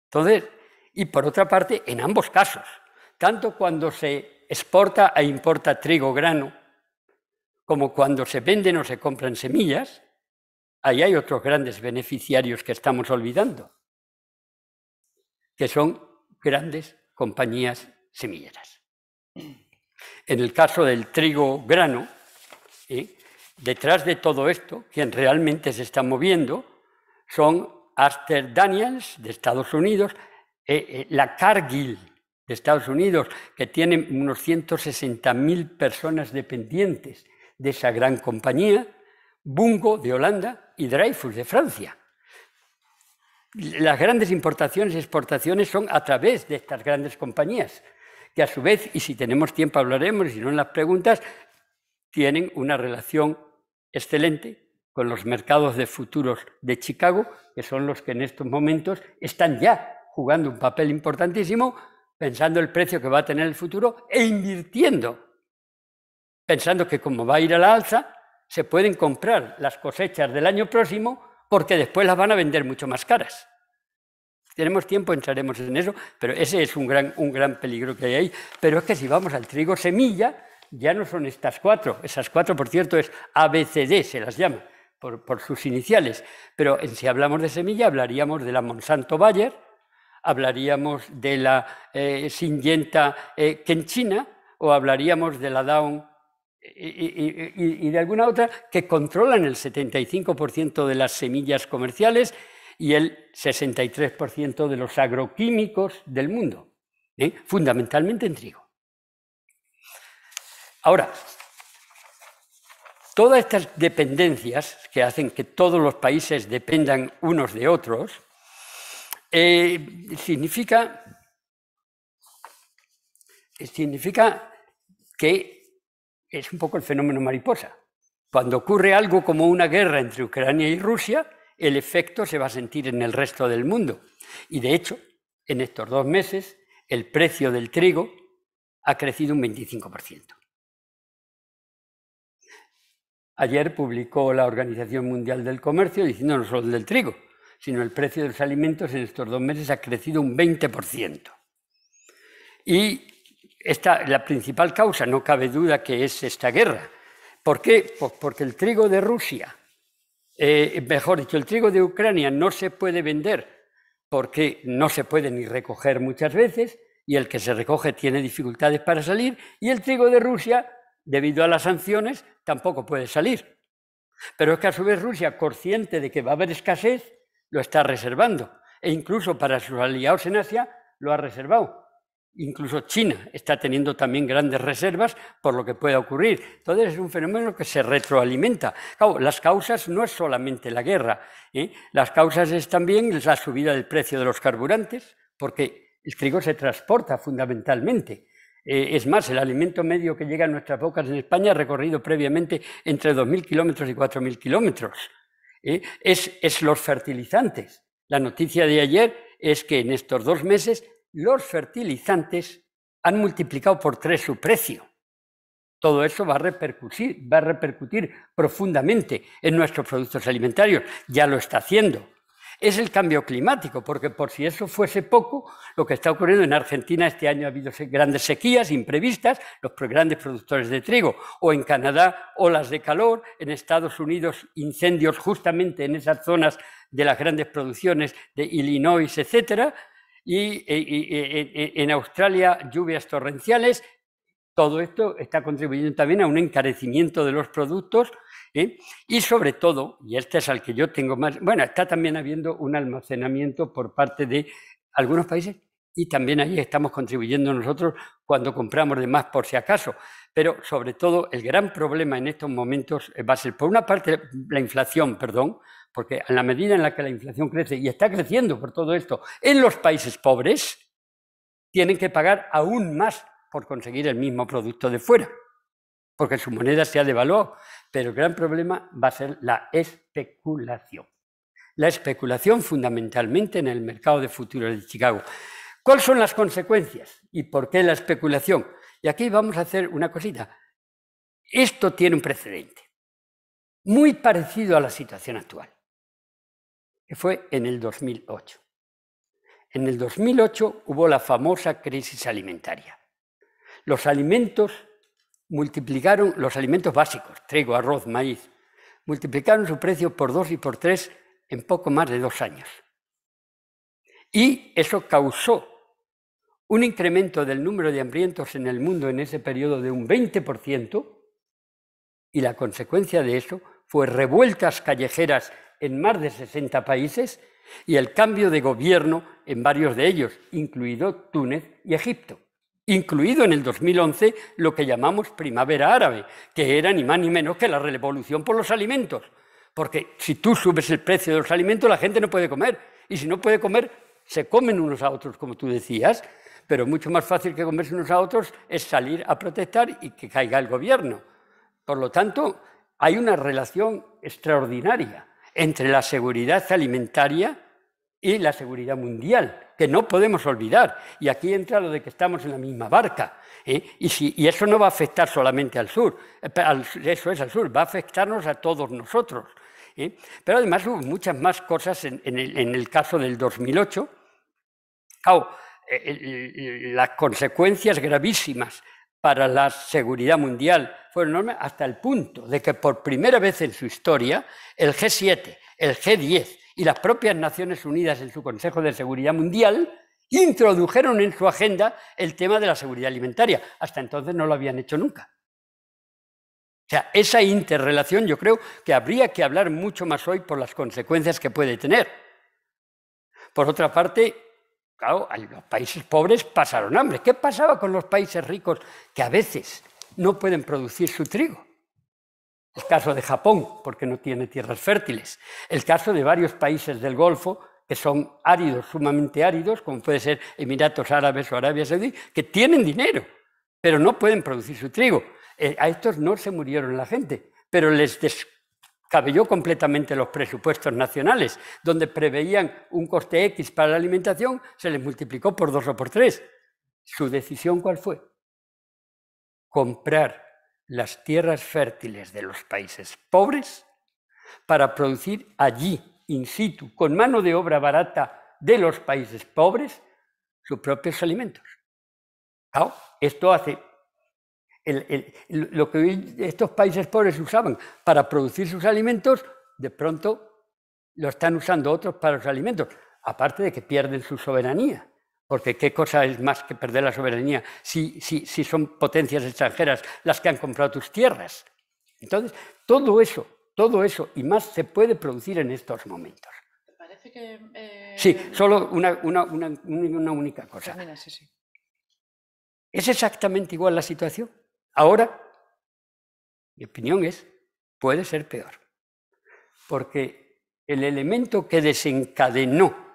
Entonces, y por otra parte, en ambos casos, tanto cuando se exporta e importa trigo grano, como cuando se venden o se compran semillas, ahí hay otros grandes beneficiarios que estamos olvidando, que son grandes compañías semilleras. En el caso del trigo grano, ¿eh? detrás de todo esto, quien realmente se está moviendo, son Aster Daniels de Estados Unidos, eh, eh, la Cargill de Estados Unidos, que tiene unos 160.000 personas dependientes de esa gran compañía, Bungo de Holanda y Dreyfus de Francia. Las grandes importaciones y exportaciones son a través de estas grandes compañías, que a su vez, y si tenemos tiempo hablaremos, y si no en las preguntas, tienen una relación excelente con los mercados de futuros de Chicago, que son los que en estos momentos están ya jugando un papel importantísimo, pensando el precio que va a tener el futuro e invirtiendo, pensando que como va a ir a la alza, se pueden comprar las cosechas del año próximo porque después las van a vender mucho más caras. tenemos tiempo, entraremos en eso, pero ese es un gran, un gran peligro que hay ahí. Pero es que si vamos al trigo semilla, ya no son estas cuatro, esas cuatro, por cierto, es ABCD, se las llama, por, sus iniciales, pero si hablamos de semilla hablaríamos de la Monsanto Bayer, hablaríamos de la eh, Syngenta Kenchina eh, o hablaríamos de la Down y, de alguna otra que controlan el 75% de las semillas comerciales y el 63% de los agroquímicos del mundo, ¿eh? fundamentalmente en trigo. Ahora, todas estas dependencias que hacen que todos los países dependan unos de otros, eh, significa, significa que es un poco el fenómeno mariposa. Cuando ocurre algo como una guerra entre Ucrania y Rusia, el efecto se va a sentir en el resto del mundo. Y de hecho, en estos dos meses, el precio del trigo ha crecido un 25%. Ayer publicó la Organización Mundial del Comercio diciendo no solo del trigo, sino el precio de los alimentos en estos dos meses ha crecido un 20%. Y esta, la principal causa, no cabe duda, que es esta guerra. ¿Por qué? Pues porque el trigo de Rusia, eh, mejor dicho, el trigo de Ucrania no se puede vender porque no se puede ni recoger muchas veces y el que se recoge tiene dificultades para salir y el trigo de Rusia debido a las sanciones, tampoco puede salir. Pero es que a su vez Rusia, consciente de que va a haber escasez, lo está reservando. E incluso para sus aliados en Asia lo ha reservado. Incluso China está teniendo también grandes reservas por lo que pueda ocurrir. Entonces es un fenómeno que se retroalimenta. las causas no es solamente la guerra. ¿eh? Las causas es también la subida del precio de los carburantes, porque el trigo se transporta fundamentalmente. Eh, es más, el alimento medio que llega a nuestras bocas en España ha recorrido previamente entre 2.000 kilómetros y 4.000 kilómetros. ¿eh? es, los fertilizantes. La noticia de ayer es que en estos dos meses los fertilizantes han multiplicado por tres su precio. Todo eso va a repercutir profundamente en nuestros productos alimentarios. Ya lo está haciendo es el cambio climático, porque por si eso fuese poco, lo que está ocurriendo en Argentina este año ha habido grandes sequías imprevistas, los grandes productores de trigo, o en Canadá olas de calor, en Estados Unidos incendios justamente en esas zonas de las grandes producciones de Illinois, etcétera, y, eh, eh, eh, en Australia lluvias torrenciales. Todo esto está contribuyendo también a un encarecimiento de los productos ¿eh? Y sobre todo, y este es al que yo tengo más, bueno, está también habiendo un almacenamiento por parte de algunos países y también ahí estamos contribuyendo nosotros cuando compramos de más por si acaso. Pero sobre todo el gran problema en estos momentos va a ser, por una parte, la inflación, perdón, porque a la medida en la que la inflación crece y está creciendo por todo esto, en los países pobres tienen que pagar aún más por conseguir el mismo producto de fuera porque su moneda se ha devaluado. Pero el gran problema va a ser la especulación. La especulación fundamentalmente en el mercado de futuros de Chicago. ¿Cuáles son las consecuencias y por qué la especulación? Y aquí vamos a hacer una cosita. Esto tiene un precedente muy parecido a la situación actual, que fue en el 2008. En el 2008 hubo la famosa crisis alimentaria. Los alimentos multiplicaron los alimentos básicos, trigo, arroz, maíz, multiplicaron su precio por dos y por tres en poco más de dos años. Y eso causó un incremento del número de hambrientos en el mundo en ese periodo de un 20%, y la consecuencia de eso fue revueltas callejeras en más de 60 países y el cambio de gobierno en varios de ellos, incluido Túnez y Egipto incluido en el 2011 lo que llamamos primavera árabe, que era ni más ni menos que la revolución por los alimentos. Porque si tú subes el precio de los alimentos, la gente no puede comer. Y si no puede comer, se comen unos a otros, como tú decías. Pero mucho más fácil que comerse unos a otros es salir a protestar y que caiga el gobierno. Por lo tanto, hay una relación extraordinaria entre la seguridad alimentaria y la seguridad mundial que no podemos olvidar. Y aquí entra lo de que estamos en la misma barca. ¿eh? Y, eso no va a afectar solamente al sur, eh, eso es al sur, va a afectarnos a todos nosotros. ¿eh? Pero además hubo muchas más cosas en, el, caso del 2008. las consecuencias gravísimas para la seguridad mundial fueron enormes hasta el punto de que por primera vez en su historia el G7, el G10 y las propias Naciones Unidas en su Consejo de Seguridad Mundial introdujeron en su agenda el tema de la seguridad alimentaria. Hasta entonces no lo habían hecho nunca. O sea, esa interrelación yo creo que habría que hablar mucho más hoy por las consecuencias que puede tener. Por otra parte, claro, los países pobres pasaron hambre. ¿Qué pasaba con los países ricos que a veces no pueden producir su trigo? El caso de Japón, porque no tiene tierras fértiles. El caso de varios países del Golfo, que son áridos, sumamente áridos, como puede ser Emiratos Árabes o Arabia Saudí, que tienen dinero, pero no pueden producir su trigo. Eh, a estos no se murieron la gente, pero les descabelló completamente los presupuestos nacionales, donde preveían un coste X para la alimentación, se les multiplicó por dos o por tres. ¿Su decisión cuál fue? Comprar las tierras fértiles de los países pobres para producir allí, in situ, con mano de obra barata de los países pobres, sus propios alimentos. esto hace lo que estos países pobres usaban para producir sus alimentos, de pronto lo están usando otros para los alimentos, aparte de que pierden su soberanía. Porque qué cosa es más que perder la soberanía si, si, si son potencias extranjeras las que han comprado tus tierras. Entonces, todo eso, todo eso y más se puede producir en estos momentos. Parece que... Eh, sí, solo una, una, una, una única cosa. sí, sí. Es exactamente igual la situación. Ahora, mi opinión es, puede ser peor. Porque el elemento que desencadenó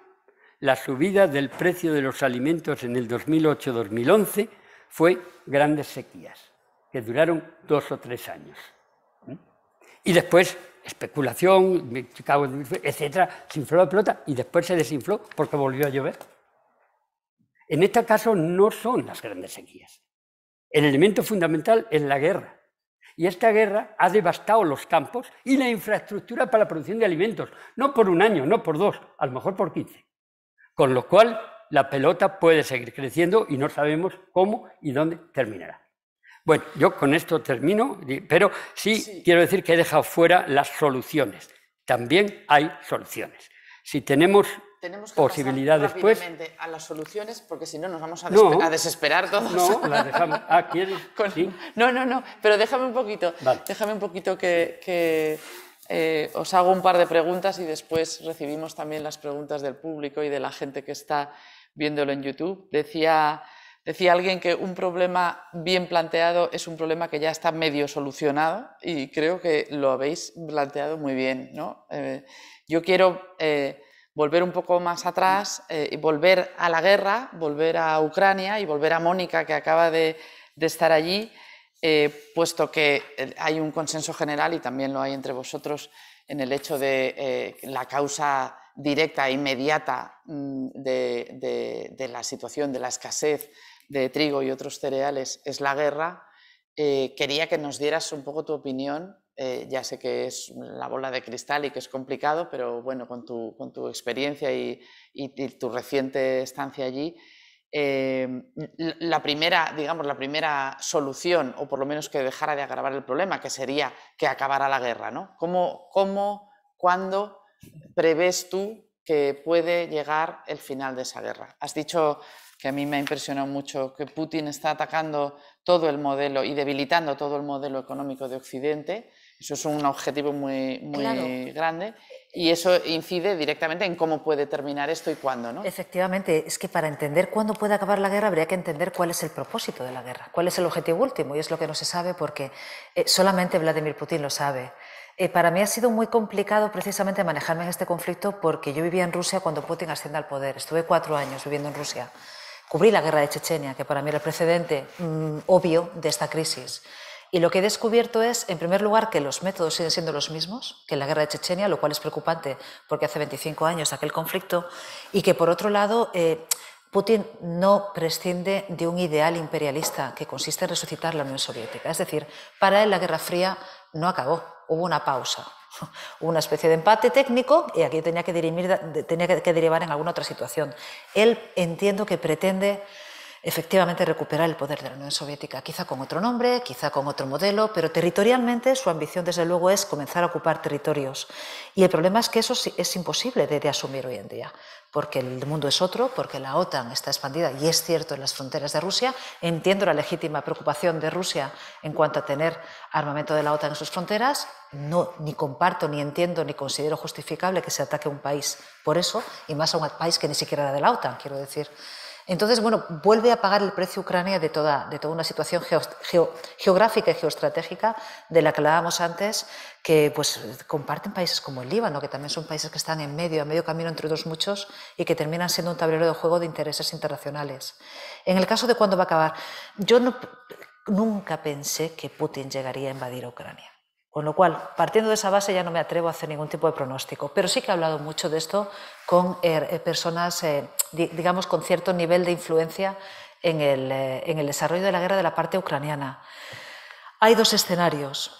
la subida del precio de los alimentos en el 2008-2011 fue grandes sequías, que duraron dos o tres años. Y después especulación, etcétera, se infló la pelota y después se desinfló porque volvió a llover. En este caso no son las grandes sequías. El elemento fundamental es la guerra. Y esta guerra ha devastado los campos y la infraestructura para la producción de alimentos, no por un año, no por dos, a lo mejor por quince. Con lo cual, la pelota puede seguir creciendo y no sabemos cómo y dónde terminará. Bueno, yo con esto termino, pero sí, quiero decir que he dejado fuera las soluciones. También hay soluciones. Si tenemos tenemos que pasar a las soluciones porque si no nos vamos a, desesperar todos. No, las dejamos. Ah, No, no, no, pero déjame un poquito, déjame un poquito que, eh, os hago un par de preguntas y después recibimos también las preguntas del público y de la gente que está viéndolo en YouTube. Decía, alguien que un problema bien planteado es un problema que ya está medio solucionado y creo que lo habéis planteado muy bien. ¿no? Eh, yo quiero eh, volver un poco más atrás y volver a la guerra, volver a Ucrania y volver a Mónica que acaba de estar allí. Eh, puesto que eh, hay un consenso general y también lo hay entre vosotros en el hecho de eh, la causa directa e inmediata mm, de, la situación, de la escasez de trigo y otros cereales es la guerra, eh, quería que nos dieras un poco tu opinión. ya sé que es la bola de cristal y que es complicado, pero bueno, con tu, experiencia y tu reciente estancia allí, Em, la primera, digamos, la primera solución, o por lo menos que dejara de agravar el problema, que sería que acabara la guerra, ¿no? ¿Cómo, cómo cuándo prevés tú que puede llegar el final de esa guerra? Has dicho que a mí me ha impresionado mucho que Putin está atacando todo el modelo y debilitando todo el modelo económico de Occidente. Eso es un objetivo muy, muy grande. Y eso incide directamente en cómo puede terminar esto y cuándo, ¿no? Efectivamente, es que para entender cuándo puede acabar la guerra habría que entender cuál es el propósito de la guerra, cuál es el objetivo último, y es lo que no se sabe porque eh, solamente Vladimir Putin lo sabe. Eh, para mí ha sido muy complicado precisamente manejarme en este conflicto porque yo vivía en Rusia cuando Putin asciende al poder. Estuve cuatro años viviendo en Rusia. Cubrí la guerra de Chechenia, que para mí era el precedente mm, obvio de esta crisis. Y lo que he descubierto es, en primer lugar, que los métodos siguen siendo los mismos que en la guerra de Chechenia, lo cual es preocupante porque hace 25 años aquel conflicto, y que por otro lado, eh, Putin no prescinde de un ideal imperialista que consiste en resucitar la Unión Soviética. Es decir, para él la Guerra Fría no acabó, hubo una pausa, una especie de empate técnico y aquí tenía que, dirimir, tenía que derivar en alguna otra situación. Él entiendo que pretende efectivamente recuperar el poder de la Unión Soviética, quizá con otro nombre, quizá con otro modelo, pero territorialmente su ambición desde luego es comenzar a ocupar territorios. Y el problema es que eso es imposible de, asumir hoy en día, porque el mundo es otro, porque la OTAN está expandida y es cierto en las fronteras de Rusia. Entiendo la legítima preocupación de Rusia en cuanto a tener armamento de la OTAN en sus fronteras. No, ni comparto, ni entiendo, ni considero justificable que se ataque a un país por eso, y más a un país que ni siquiera era de la OTAN, quiero decir. Entonces, bueno, vuelve a pagar el precio Ucrania de toda, de toda una situación geográfica y geoestratégica de la que hablábamos antes, que pues comparten países como el Líbano, que también son países que están en medio, a medio camino entre dos muchos y que terminan siendo un tablero de juego de intereses internacionales. En el caso de cuándo va a acabar, yo nunca pensé que Putin llegaría a invadir Ucrania. Con lo cual, partiendo de esa base ya no me atrevo a hacer ningún tipo de pronóstico, pero sí que he hablado mucho de esto con eh, eh, personas, eh, digamos, con cierto nivel de influencia en el, desarrollo de la guerra de la parte ucraniana. Hay dos escenarios.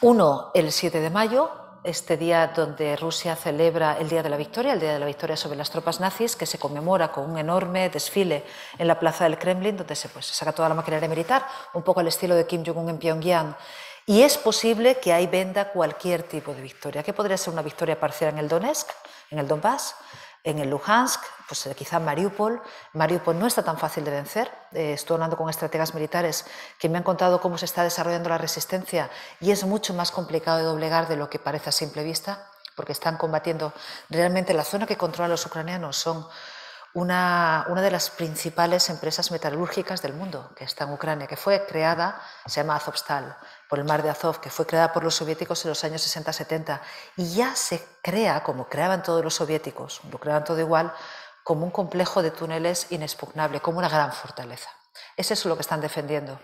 Uno, el 7 de mayo, este día donde Rusia celebra el Día de la Victoria, el Día de la Victoria sobre las tropas nazis, que se conmemora con un enorme desfile en la plaza del Kremlin, donde se, pues, se saca toda la maquinaria militar, un poco al estilo de Kim Jong-un en Pyongyang. Y es posible que ahí venda cualquier tipo de victoria, ¿Qué podría ser una victoria parcial en el Donetsk, en el Donbass, en el Luhansk, pues eh, quizá Mariupol. Mariupol no está tan fácil de vencer. Eh, estoy hablando con estrategas militares que me han contado cómo se está desarrollando la resistencia y es mucho más complicado de doblegar de lo que parece a simple vista, porque están combatiendo realmente la zona que controlan los ucranianos. Son una, una, de las principales empresas metalúrgicas del mundo, que está en Ucrania, que fue creada, se llama Azovstal, por el mar de Azov, que fue creada por los soviéticos en los años 60-70, y ya se crea, como creaban todos los soviéticos, lo creaban todo igual, como un complejo de túneles inexpugnable, como una gran fortaleza. Es lo que están defendiendo.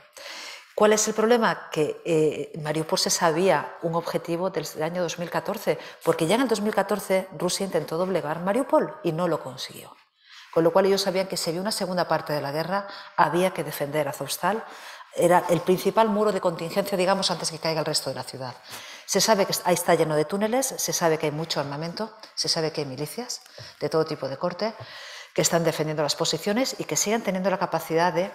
¿Cuál es el problema? Que eh, Mariupol se sabía un objetivo desde el año 2014, porque ya en el 2014 Rusia intentó doblegar Mariupol y no lo consiguió. Con lo cual ellos sabían que si había una segunda parte de la guerra, había que defender Azovstal, era el principal muro de contingencia, digamos, antes que caiga el resto de la ciudad. Se sabe que ahí está lleno de túneles, se sabe que hay mucho armamento, se sabe que hay milicias de todo tipo de corte que están defendiendo las posiciones y que siguen teniendo la capacidad de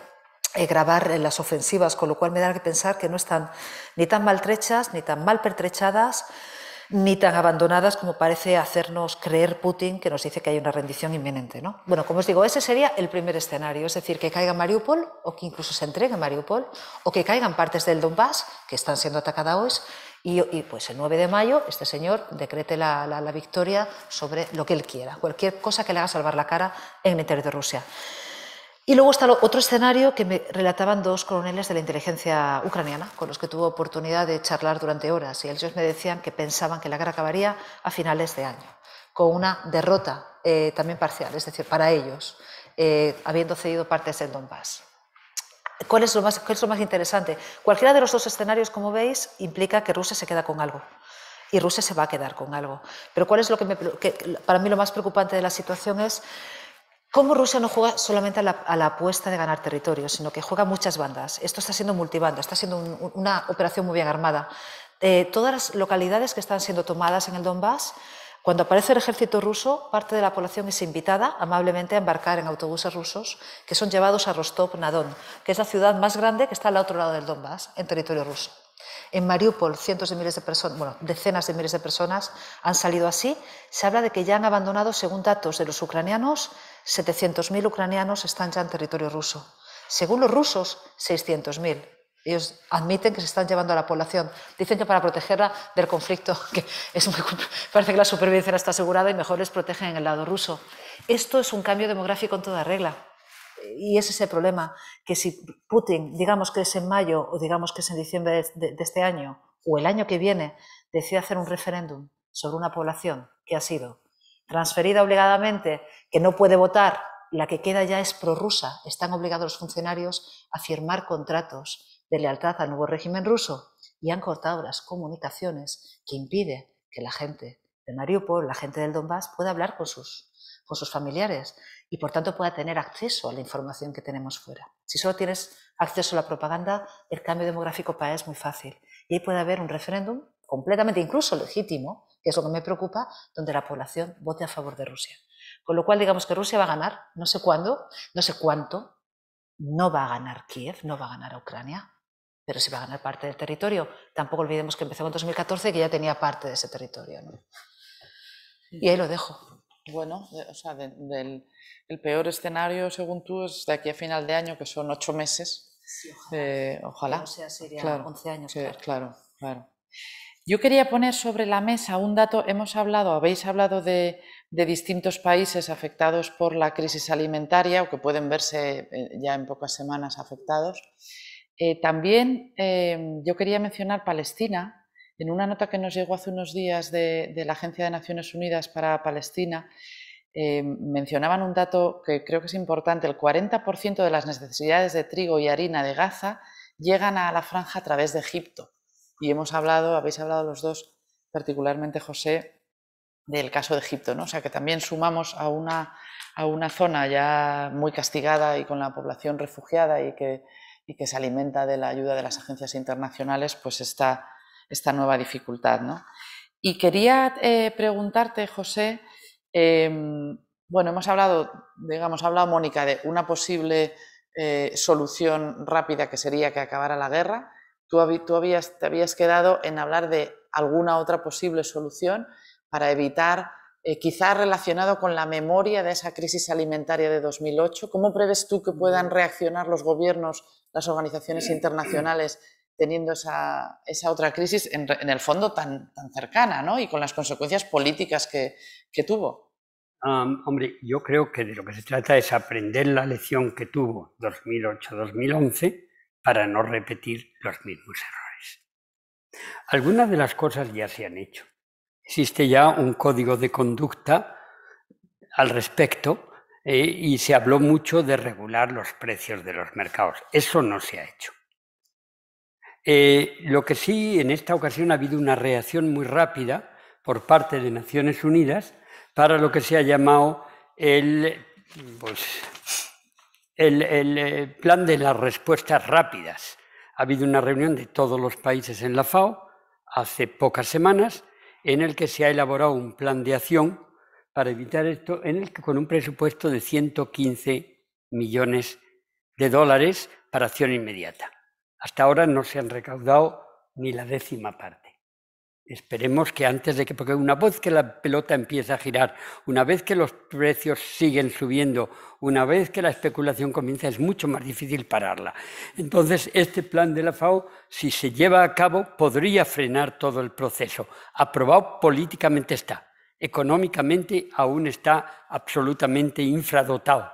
eh, grabar grabar las ofensivas, con lo cual me da que pensar que no están ni tan maltrechas ni tan mal pertrechadas ni tan abandonadas como parece hacernos creer Putin, que nos dice que hay una rendición inminente. Bueno, como os digo, ese sería el primer escenario, es decir, que caiga Mariupol o que incluso se entregue Mariupol o que caigan partes del Donbass que están siendo atacadas hoy y, pues el 9 de mayo este señor decrete la, la victoria sobre lo que él quiera, cualquier cosa que le haga salvar la cara en el interior de Rusia. Y luego está otro escenario que me relataban dos coroneles de la inteligencia ucraniana, con los que tuve oportunidad de charlar durante horas, y ellos me decían que pensaban que la guerra acabaría a finales de año, con una derrota eh, también parcial, es decir, para ellos, eh, habiendo cedido partes del Donbass. ¿Cuál es, lo más, interesante? Cualquiera de los dos escenarios, como veis, implica que Rusia se queda con algo y Rusia se va a quedar con algo. Pero ¿cuál es lo que, para mí lo más preocupante de la situación es cómo Rusia no juega solamente a la, apuesta de ganar territorio, sino que juega muchas bandas. Esto está siendo multibanda, está siendo una operación muy bien armada. Eh, todas las localidades que están siendo tomadas en el Donbass, cuando aparece el ejército ruso, parte de la población es invitada amablemente a embarcar en autobuses rusos que son llevados a Rostov-Nadon, que es la ciudad más grande que está al otro lado del Donbass, en territorio ruso. En Mariupol, cientos miles de personas, bueno, decenas de miles de personas han salido así. Se habla de que ya han abandonado, según datos de los ucranianos, 700.000 ucranianos están ya en territorio ruso. Según los rusos, 600.000. Ellos admiten que se están llevando a la población. Dicen que para protegerla del conflicto, que parece que la supervivencia está asegurada y mejor les protegen en el lado ruso. Esto es un cambio demográfico en toda regla. Y ese es el problema que si Putin, digamos que es en mayo o digamos que es en diciembre de, de este año o el año que viene, decide hacer un referéndum sobre una población que ha sido transferida obligadamente, que no puede votar, la que queda ya es prorrusa. Están obligados los funcionarios a firmar contratos de lealtad al nuevo régimen ruso y han cortado las comunicaciones que impide que la gente de Mariupol, la gente del Donbass, pueda hablar con sus, con sus familiares y por tanto pueda tener acceso a la información que tenemos fuera. Si solo tienes acceso a la propaganda, el cambio demográfico para es muy fácil. Y ahí puede haber un referéndum completamente incluso legítimo, que es lo que me preocupa, donde la población vote a favor de Rusia. Con lo cual, digamos que Rusia va a ganar, no sé cuándo, no sé cuánto, no va a ganar Kiev, no va a ganar a Ucrania, pero sí va a ganar parte del territorio. Tampoco olvidemos que empezó en 2014 que ya tenía parte de ese territorio. Y ahí lo dejo. Bueno, o sea, el peor escenario, según tú, es de aquí a final de año, que son ocho meses. ojalá. O sea, sería 11 años. Sí, claro. claro. Yo quería poner sobre la mesa un dato, hemos hablado, habéis hablado de, distintos países afectados por la crisis alimentaria o que pueden verse eh, ya en pocas semanas afectados. Eh, también eh, yo quería mencionar Palestina. En una nota que nos llegó hace unos días de, la Agencia de Naciones Unidas para Palestina, mencionaban un dato que creo que es importante, el 40% de las necesidades de trigo y harina de Gaza llegan a la franja a través de Egipto y hemos hablado, habéis hablado los dos, particularmente José, del caso de Egipto, ¿no? O sea, que también sumamos a una, a una zona ya muy castigada y con la población refugiada y que, que se alimenta de la ayuda de las agencias internacionales, pues esta, esta nueva dificultad, ¿no? Y quería eh, preguntarte, José, em, bueno, hemos hablado, digamos, ha hablado Mónica de una posible eh, solución rápida que sería que acabara la guerra, Tú, habías, te habías quedado en hablar de alguna otra posible solución para evitar, eh, quizá relacionado con la memoria de esa crisis alimentaria de 2008. ¿Cómo preves tú que puedan reaccionar los gobiernos, las organizaciones internacionales teniendo esa, esa, otra crisis en, el fondo tan, tan, cercana ¿no? y con las consecuencias políticas que, que tuvo. hombre, yo creo que de lo que se trata es aprender la lección que tuvo 2008-2011 para no repetir los mismos errores. Algunas de las cosas ya se han hecho. Existe ya un código de conducta al respecto eh, y se habló mucho de regular los precios de los mercados. Eso no se ha hecho. Eh, lo que sí, en esta ocasión ha habido una reacción muy rápida por parte de Naciones Unidas para lo que se ha llamado el, pues, el, eh, plan de las respuestas rápidas. Ha habido una reunión de todos los países en la FAO hace pocas semanas en el que se ha elaborado un plan de acción para evitar esto, en el que con un presupuesto de 115 millones de dólares para acción inmediata. Hasta ahora no se han recaudado ni la décima parte. Esperemos que antes de que, porque una vez que la pelota empieza a girar, una vez que los precios siguen subiendo, una vez que la especulación comienza, es mucho más difícil pararla. Entonces, este plan de la FAO, si se lleva a cabo, podría frenar todo el proceso. Aprobado políticamente está, económicamente aún está absolutamente infradotado.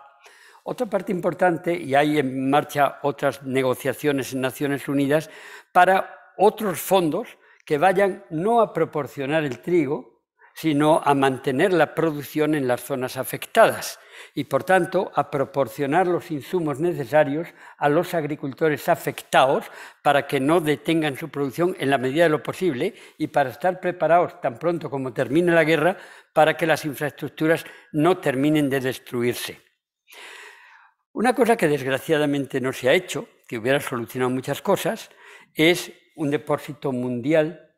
Otra parte importante, y hay en marcha otras negociaciones en Naciones Unidas, para otros fondos, que vayan no a proporcionar el trigo, sino a mantener la producción en las zonas afectadas y, por tanto, a proporcionar los insumos necesarios a los agricultores afectados para que no detengan su producción en la medida de lo posible y para estar preparados tan pronto como termine la guerra para que las infraestructuras no terminen de destruirse. Una cosa que desgraciadamente no se ha hecho, que hubiera solucionado muchas cosas, es un depósito mundial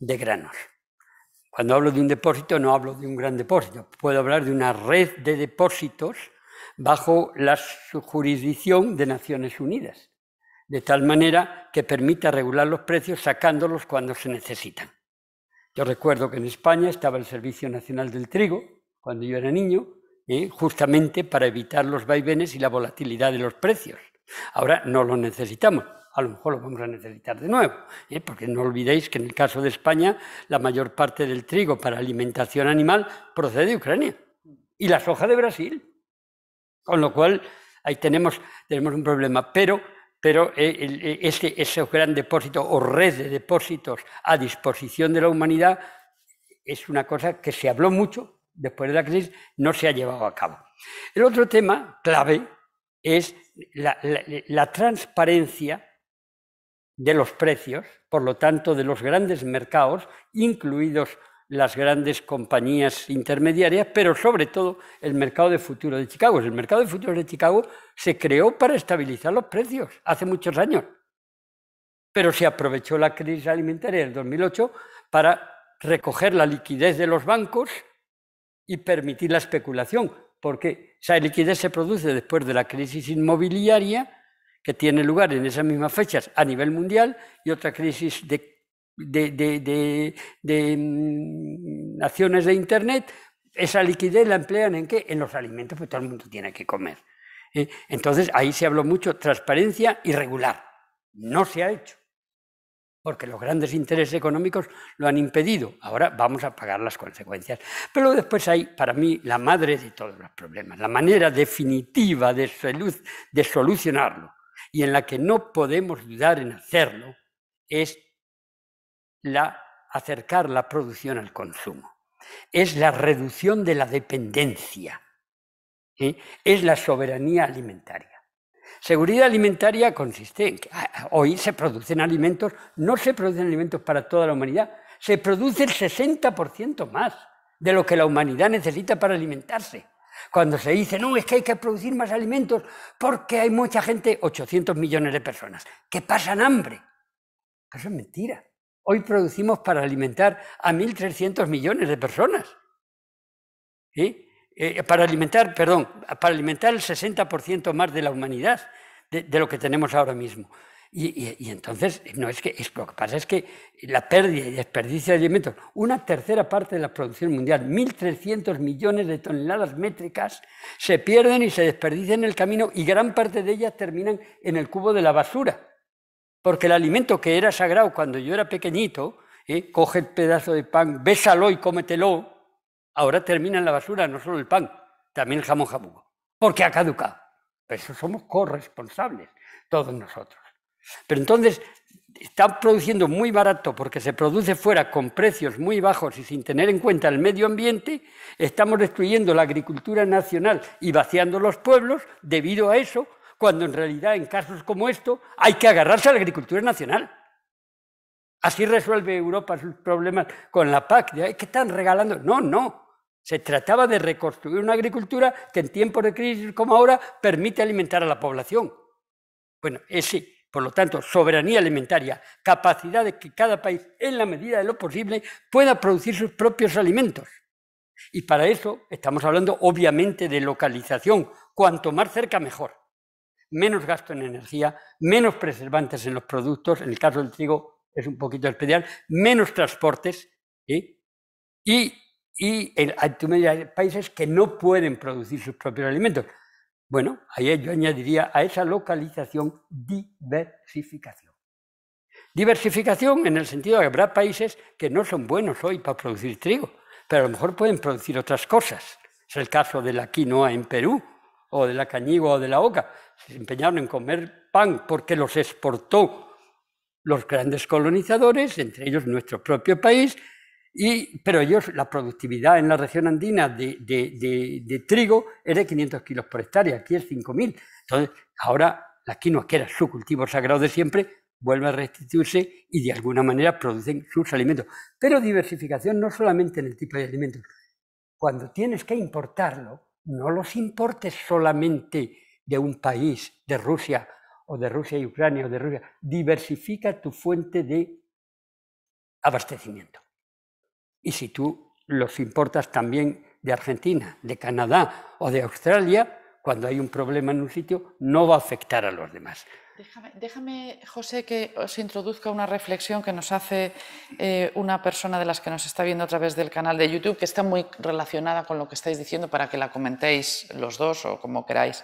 de granos. Cuando hablo de un depósito no hablo de un gran depósito, puedo hablar de una red de depósitos bajo la jurisdicción de Naciones Unidas, de tal manera que permita regular los precios sacándolos cuando se necesitan. Yo recuerdo que en España estaba el Servicio Nacional del Trigo, cuando yo era niño, ¿eh? justamente para evitar los vaivenes y la volatilidad de los precios. Ahora no lo necesitamos, a lo mejor lo vamos a necesitar de nuevo, ¿eh? porque no olvidéis que en el caso de España la mayor parte del trigo para alimentación animal procede de Ucrania y la soja de Brasil. Con lo cual ahí tenemos, tenemos un problema, pero, pero eh, eh, ese, gran depósito o red de depósitos a disposición de la humanidad es una cosa que se habló mucho después de la crisis, no se ha llevado a cabo. El otro tema clave es la, transparencia de los precios, por lo tanto, de los grandes mercados, incluidos las grandes compañías intermediarias, pero sobre todo el mercado de futuro de Chicago. El mercado de futuros de Chicago se creó para estabilizar los precios hace muchos años, pero se aprovechó la crisis alimentaria del 2008 para recoger la liquidez de los bancos y permitir la especulación, porque esa liquidez se produce después de la crisis inmobiliaria que tiene lugar en esas mismas fechas a nivel mundial y otra crisis de, de, de, mm, de Internet, esa liquidez la emplean en qué? En los alimentos, pues todo el mundo tiene que comer. ¿eh? Entonces ahí se habló mucho transparencia y regular. No se ha hecho, porque los grandes intereses económicos lo han impedido. Ahora vamos a pagar las consecuencias. Pero después hay, para mí, la madre de todos los problemas, la manera definitiva de solucionarlo y en la que no podemos dudar en hacerlo es acercar la producción al consumo. Es la reducción de la dependencia. Es la soberanía alimentaria. Seguridad alimentaria consiste en que ah, ah, hoy se producen alimentos, no se producen alimentos para toda la humanidad, se produce el 60% más de lo que la humanidad necesita para alimentarse. Cuando se dice, no, es que hay que producir más alimentos porque hay mucha gente, 800 millones de personas, que pasan hambre. Eso es mentira. Hoy producimos para alimentar a 1.300 millones de personas. Eh, para alimentar, perdón, para alimentar el 60% más de la humanidad de lo que tenemos ahora mismo. Y, entonces, no es que es, lo que pasa es que la pérdida y desperdicio de alimentos, una tercera parte de la producción mundial, 1.300 millones de toneladas métricas, se pierden y se desperdician en el camino y gran parte de ellas terminan en el cubo de la basura. Porque el alimento que era sagrado cuando yo era pequeñito, ¿eh? coge el pedazo de pan, bésalo y cómetelo, ahora termina en la basura no solo el pan, también el jamón jabugo, porque ha caducado. Por eso somos corresponsables todos nosotros. Pero entonces está produciendo muy barato porque se produce fuera con precios muy bajos y sin tener en cuenta el medio ambiente, estamos destruyendo la agricultura nacional y vaciando los pueblos debido a eso, cuando en realidad en casos como esto hay que agarrarse a la agricultura nacional. Así resuelve Europa sus problemas con la PAC. ¿Qué están regalando? No, no. Se trataba de reconstruir una agricultura que en tiempos de crisis como ahora permite alimentar a la población. Bueno, sí. Por lo tanto, soberanía alimentaria, capacidad de que cada país, en la medida de lo posible, pueda producir sus propios alimentos. Y para eso estamos hablando, obviamente, de localización. Cuanto más cerca, mejor. Menos gasto en energía, menos preservantes en los productos, en el caso del trigo es un poquito especial, menos transportes. Y, y hay países que no pueden producir sus propios alimentos. Bueno, ahí yo añadiría a esa localización diversificación. Diversificación en el sentido de que habrá países que no son buenos hoy para producir trigo, pero a lo mejor pueden producir otras cosas. Es el caso de la quinoa en Perú, o de la cañigua o de la oca. Se empeñaron en comer pan porque los exportó los grandes colonizadores, entre ellos nuestro propio país, pero ellos, la productividad en la región andina de, trigo era de 500 kilos por hectárea, aquí es 5.000. Entonces, ahora la quinoa, que era su cultivo sagrado de siempre, vuelve a restituirse y de alguna manera producen sus alimentos. Pero diversificación no solamente en el tipo de alimentos. Cuando tienes que importarlo, no los importes solamente de un país, de Rusia, o de Rusia y Ucrania, o de Rusia. Diversifica tu fuente de abastecimiento. Y si tú los importas también de Argentina, de Canadá o de Australia, cuando hay un problema en un sitio, no va a afectar a los demás. Déjame, José, que os introduzca una reflexión que nos hace eh, una persona de las que nos está viendo a través del canal de YouTube, que está muy relacionada con lo que estáis diciendo para que la comentéis los dos o como queráis.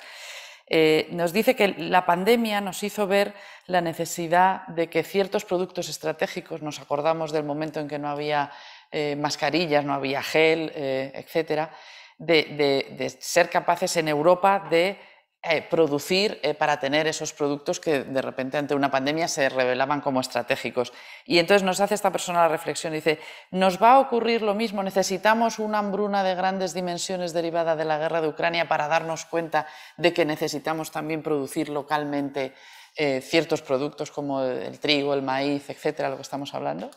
Eh, nos dice que la pandemia nos hizo ver la necesidad de que ciertos productos estratégicos, nos acordamos del momento en que no había eh, mascarillas, no había gel, eh, etcétera, de, ser capaces en Europa de eh, producir para tener esos productos que de repente ante una pandemia se revelaban como estratégicos. Y entonces nos hace esta persona la reflexión, dice, nos va a ocurrir lo mismo, necesitamos una hambruna de grandes dimensiones derivada de la guerra de Ucrania para darnos cuenta de que necesitamos también producir localmente ciertos productos como el trigo, el maíz, etcétera, lo que estamos hablando.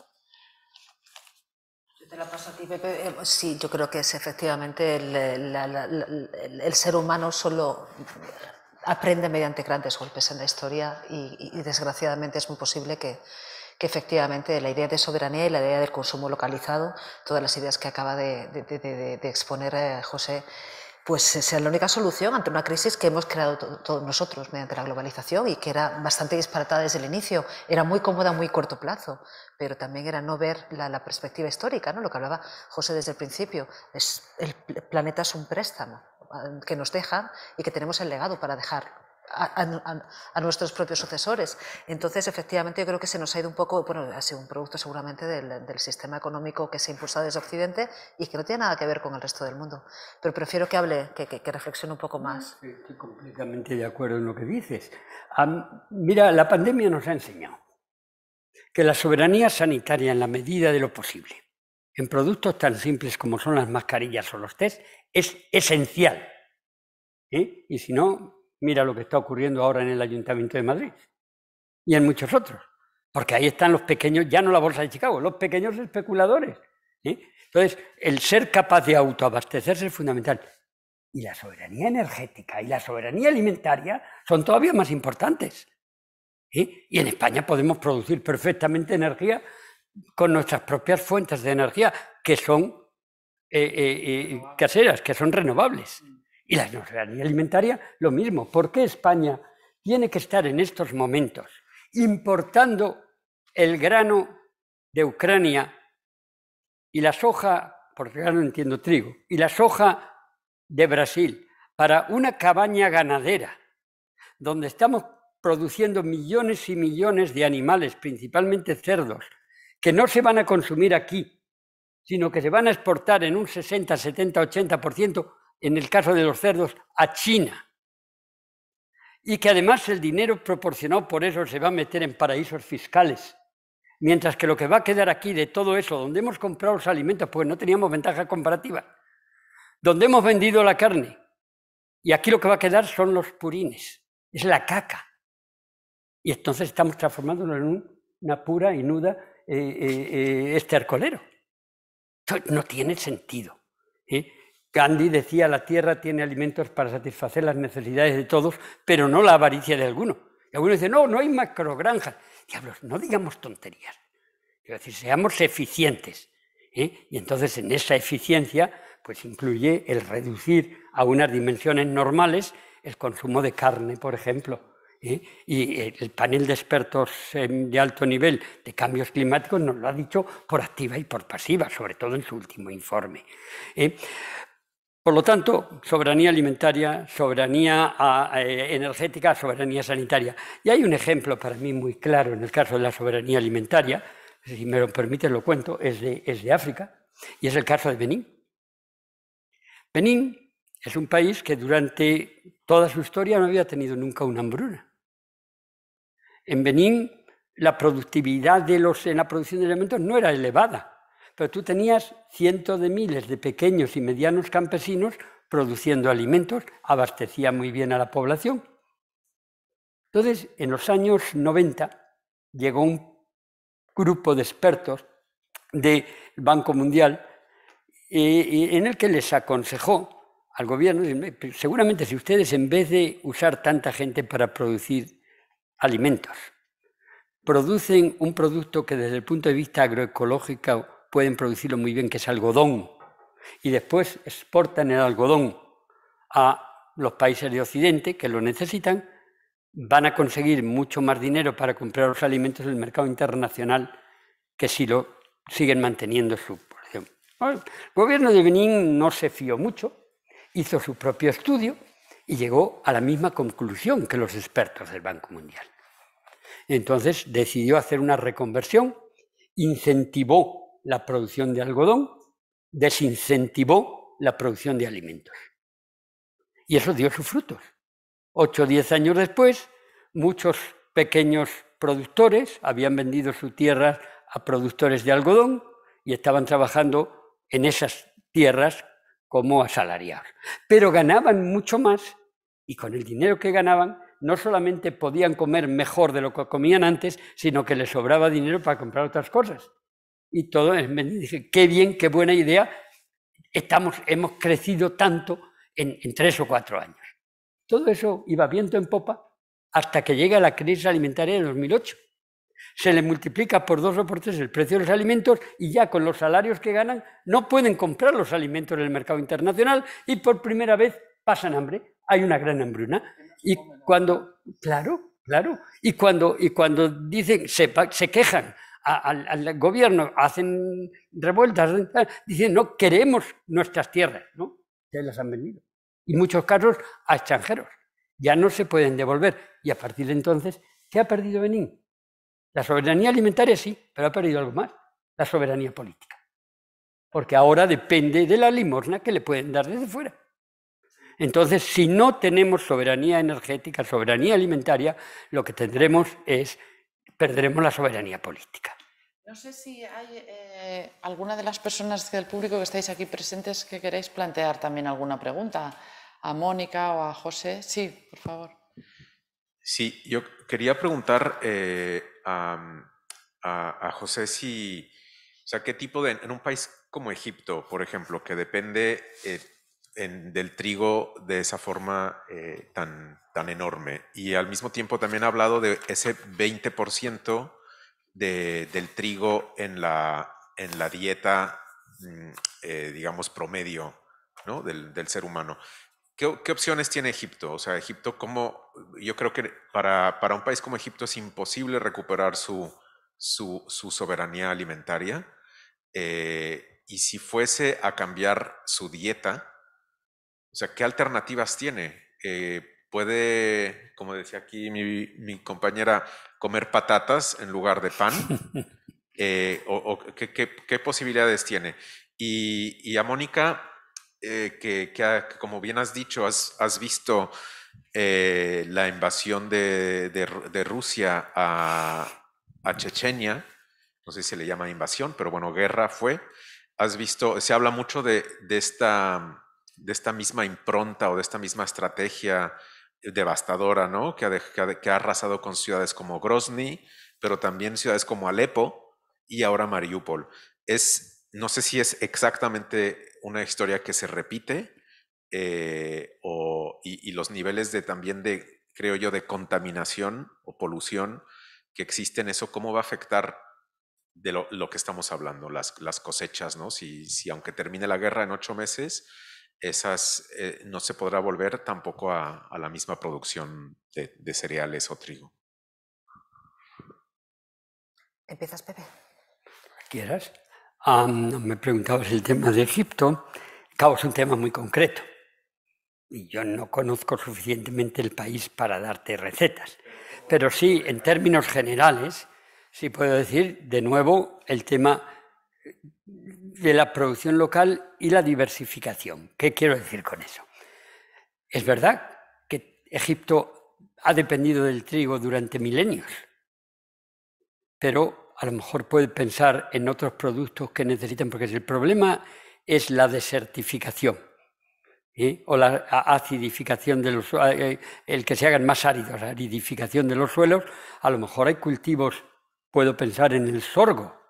Eh, pues sí, yo creo que es efectivamente el, ser humano solo aprende mediante grandes golpes en la historia y, desgraciadamente es muy posible que, que efectivamente la idea de soberanía y la idea del consumo localizado, todas las ideas que acaba de, de exponer eh, José, pues sea la única solución ante una crisis que hemos creado todos nosotros mediante la globalización y que era bastante disparatada desde el inicio. Era muy cómoda a muy corto plazo, pero también era no ver la, perspectiva histórica, ¿no? lo que hablaba José desde el principio. Es, el planeta es un préstamo ah, que nos dejan y que tenemos el legado para dejarlo a, nuestros propios sucesores. Entonces, efectivamente, yo creo que se nos ha ido un poco, bueno, ha sido un producto seguramente del, sistema económico que se ha impulsado desde Occidente y que no tiene nada que ver con el resto del mundo. Pero prefiero que hable, que, reflexione un poco más. Estoy completamente de acuerdo en lo que dices. mira, la pandemia nos ha enseñado que la soberanía sanitaria, en la medida de lo posible, en productos tan simples como son las mascarillas o los test, es esencial. ¿eh? Y si no, Mira lo que está ocurriendo ahora en el Ayuntamiento de Madrid y en muchos otros. Porque ahí están los pequeños, ya no la Bolsa de Chicago, los pequeños especuladores. Entonces, el ser capaz de autoabastecerse es fundamental. Y la soberanía energética y la soberanía alimentaria son todavía más importantes. Y en España podemos producir perfectamente energía con nuestras propias fuentes de energía, que son eh, eh, eh, caseras, que son renovables. Y la seguridad alimentaria, lo mismo. ¿Por qué España tiene que estar en estos momentos importando el grano de Ucrania y la soja, porque ya no entiendo trigo, y la soja de Brasil para una cabaña ganadera, donde estamos produciendo millones y millones de animales, principalmente cerdos, que no se van a consumir aquí, sino que se van a exportar en un 60, 70, 80% en el caso de los cerdos, a China. Y que además el dinero proporcionado por eso se va a meter en paraísos fiscales. Mientras que lo que va a quedar aquí de todo eso, donde hemos comprado los alimentos, pues no teníamos ventaja comparativa. Donde hemos vendido la carne. Y aquí lo que va a quedar son los purines. Es la caca. Y entonces estamos transformándonos en una pura y nuda eh, eh, eh, este arcolero. No tiene sentido. ¿eh? Gandhi decía, la tierra tiene alimentos para satisfacer las necesidades de todos, pero no la avaricia de alguno. Y algunos dicen, no, no hay macrogranjas. Diablos, no digamos tonterías. Es decir, seamos eficientes. ¿eh? Y entonces en esa eficiencia pues incluye el reducir a unas dimensiones normales el consumo de carne, por ejemplo. ¿eh? Y el panel de expertos de alto nivel de cambios climáticos nos lo ha dicho por activa y por pasiva, sobre todo en su último informe. ¿eh? Por lo tanto, soberanía alimentaria, soberanía ah, eh, energética, soberanía sanitaria. Y hay un ejemplo para mí muy claro en el caso de la soberanía alimentaria, si me lo permiten lo cuento, es de, es de África, y es el caso de Benín. Benín es un país que durante toda su historia no había tenido nunca una hambruna. En Benín la productividad de los, en la producción de alimentos no era elevada. Pero tú tenías cientos de miles de pequeños y medianos campesinos produciendo alimentos, abastecía muy bien a la población. Entonces, en los años 90 llegó un grupo de expertos del Banco Mundial eh, en el que les aconsejó al gobierno, seguramente si ustedes en vez de usar tanta gente para producir alimentos, producen un producto que desde el punto de vista agroecológico pueden producirlo muy bien, que es algodón, y después exportan el algodón a los países de Occidente que lo necesitan, van a conseguir mucho más dinero para comprar los alimentos el mercado internacional que si lo siguen manteniendo su porción. El gobierno de Benín no se fió mucho, hizo su propio estudio y llegó a la misma conclusión que los expertos del Banco Mundial. Entonces decidió hacer una reconversión, incentivó la producción de algodón, desincentivó la producción de alimentos. Y eso dio sus frutos. Ocho o diez años después, muchos pequeños productores habían vendido sus tierras a productores de algodón y estaban trabajando en esas tierras como asalariados. Pero ganaban mucho más y con el dinero que ganaban no solamente podían comer mejor de lo que comían antes, sino que les sobraba dinero para comprar otras cosas. Y todo me dice qué bien, qué buena idea, hemos crecido tanto en, tres o cuatro años. Todo eso iba viento en popa hasta que llega la crisis alimentaria de 2008. Se le multiplica por dos o por tres el precio de los alimentos y ya con los salarios que ganan no pueden comprar los alimentos en el mercado internacional y por primera vez pasan hambre. Hay una gran hambruna. Y este cuando, claro, claro, y cuando, y cuando dicen, se quejan al, gobierno, hacen revueltas, dicen no queremos nuestras tierras, ¿no? Se las han vendido. Y muchos casos a extranjeros. Ya no se pueden devolver. Y a partir de entonces, ¿qué ha perdido Benín? La soberanía alimentaria sí, pero ha perdido algo más, la soberanía política. Porque ahora depende de la limosna que le pueden dar desde fuera. Entonces, si no tenemos soberanía energética, soberanía alimentaria, lo que tendremos es perderemos la soberanía política. No sé si hay eh, alguna de las personas del público que estáis aquí presentes que queréis plantear también alguna pregunta a Mónica o a José. Sí, por favor. Sí, yo quería preguntar eh, a, José si, o sea, qué tipo de, en un país como Egipto, por ejemplo, que depende eh, del trigo de esa forma tan, tan enorme. Y al mismo tiempo también ha hablado de ese 20% del trigo en la, en la dieta, mm, eh, digamos, promedio ¿no? del, ser humano. ¿Qué, opciones tiene Egipto? O sea, Egipto, cómo yo creo que para, un país como Egipto es imposible recuperar su, su, soberanía alimentaria. Eh, y si fuese a cambiar su dieta, o sea, ¿qué alternativas tiene? Eh, puede, como decía aquí mi, compañera, comer patatas en lugar de pan? Eh, o, ¿qué, posibilidades tiene? Y, a Mónica, eh, que, como bien has dicho, has, visto eh, la invasión de, Rusia a, Chechenia, no sé si se le llama invasión, pero bueno, guerra fue. Has visto, se habla mucho de esta misma impronta o de esta misma estrategia devastadora, ¿no? Que ha, arrasado con ciudades como Grozny, pero también ciudades como Alepo y ahora Mariupol. Es, no sé si es exactamente una historia que se repite eh, y, los niveles de también de, creo yo, de contaminación o polución que existen, eso cómo va a afectar de lo, que estamos hablando, las, cosechas, ¿no? si aunque termine la guerra en ocho meses, esas eh, no se podrá volver tampoco a, la misma producción de, cereales o trigo. ¿Empiezas, Pepe? Quieras. me preguntabas el tema de Egipto. Cabo es un tema muy concreto. Y yo no conozco suficientemente el país para darte recetas. Pero sí, en términos generales, sí puedo decir, de nuevo, el tema de la producción local y la diversificación. ¿Qué quiero decir con eso? Es verdad que Egipto ha dependido del trigo durante milenios, pero a lo mejor puede pensar en otros productos que necesitan, porque el problema es la desertificación o la acidificación de los eh, eh, el que se hagan más áridos, la aridificación de los suelos. A lo mejor hay cultivos, puedo pensar en el sorgo,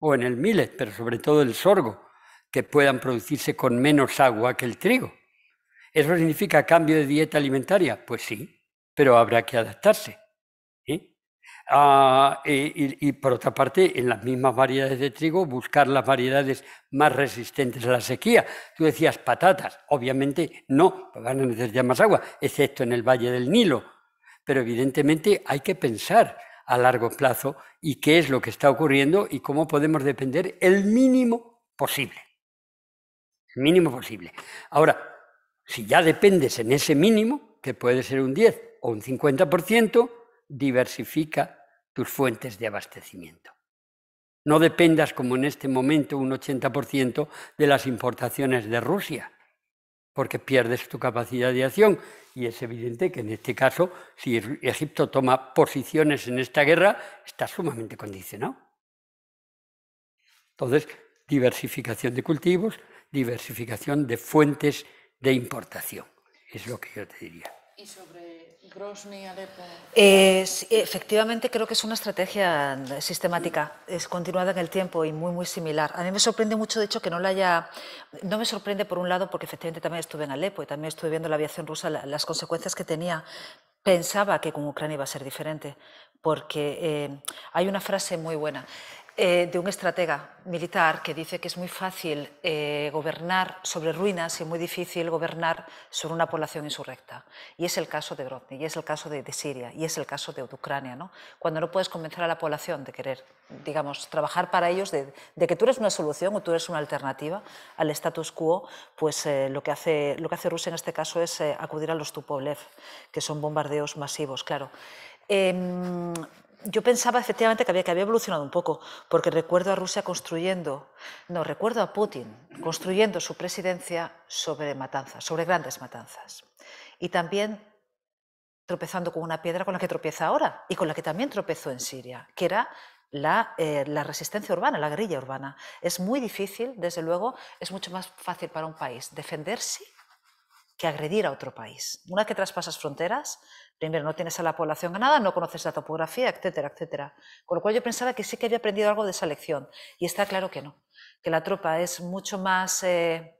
o en el millet, pero sobre todo el sorgo, que puedan producirse con menos agua que el trigo. ¿Eso significa cambio de dieta alimentaria? Pues sí, pero habrá que adaptarse. Ah, y, y, por otra parte, en las mismas variedades de trigo, buscar las variedades más resistentes a la sequía. Tú decías patatas, obviamente no, pues van a necesitar más agua, excepto en el Valle del Nilo. Pero evidentemente hay que pensar a largo plazo y qué es lo que está ocurriendo y cómo podemos depender el mínimo posible. mínimo posible. Ahora, si ya dependes en ese mínimo, que puede ser un 10 o un 50%, diversifica tus fuentes de abastecimiento. No dependas como en este momento un 80% de las importaciones de Rusia porque pierdes tu capacidad de acción. Y es evidente que en este caso, si e- Egipto toma posiciones en esta guerra, está sumamente condicionado. Entonces, diversificación de cultivos, diversificación de fuentes de importación, es lo que yo te diría efectivamente, creo que es una estrategia sistemática, es continuada en el tiempo y muy, muy similar. A mí me sorprende mucho, de hecho, que no la haya. No me sorprende, por un lado, porque efectivamente también estuve en Alepo y también estuve viendo la aviación rusa, las consecuencias que tenía. Pensaba que con Ucrania iba a ser diferente, porque eh, hay una frase muy buena eh, de un estratega militar que dice que es muy fácil eh, gobernar sobre ruinas y muy difícil gobernar sobre una población insurrecta. Y es el caso de Grozny, y es el caso de, Siria, y es el caso de, Ucrania. ¿no? Cuando no puedes convencer a la población de querer, digamos, trabajar para ellos, de, que tú eres una solución o tú eres una alternativa al status quo, pues eh, lo, que hace, lo que hace Rusia en este caso es acudir a los Tupolev, que son bombardeos masivos, claro. Em, yo pensaba efectivamente que había, que había evolucionado un poco, porque recuerdo a Rusia construyendo, no, recuerdo a Putin construyendo su presidencia sobre matanzas, sobre grandes matanzas. Y también tropezando con una piedra con la que tropieza ahora y con la que también tropezó en Siria, que era la, eh, la, resistencia urbana, la guerrilla urbana. Es muy difícil, desde luego, es mucho más fácil para un país defenderse que agredir a otro país. Una que traspasas fronteras, Primero, no tienes a la población ganada, no conoces la topografía, etcétera, etcétera. Con lo cual yo pensaba que sí que había aprendido algo de esa lección y está claro que no, que la tropa es mucho más, eh,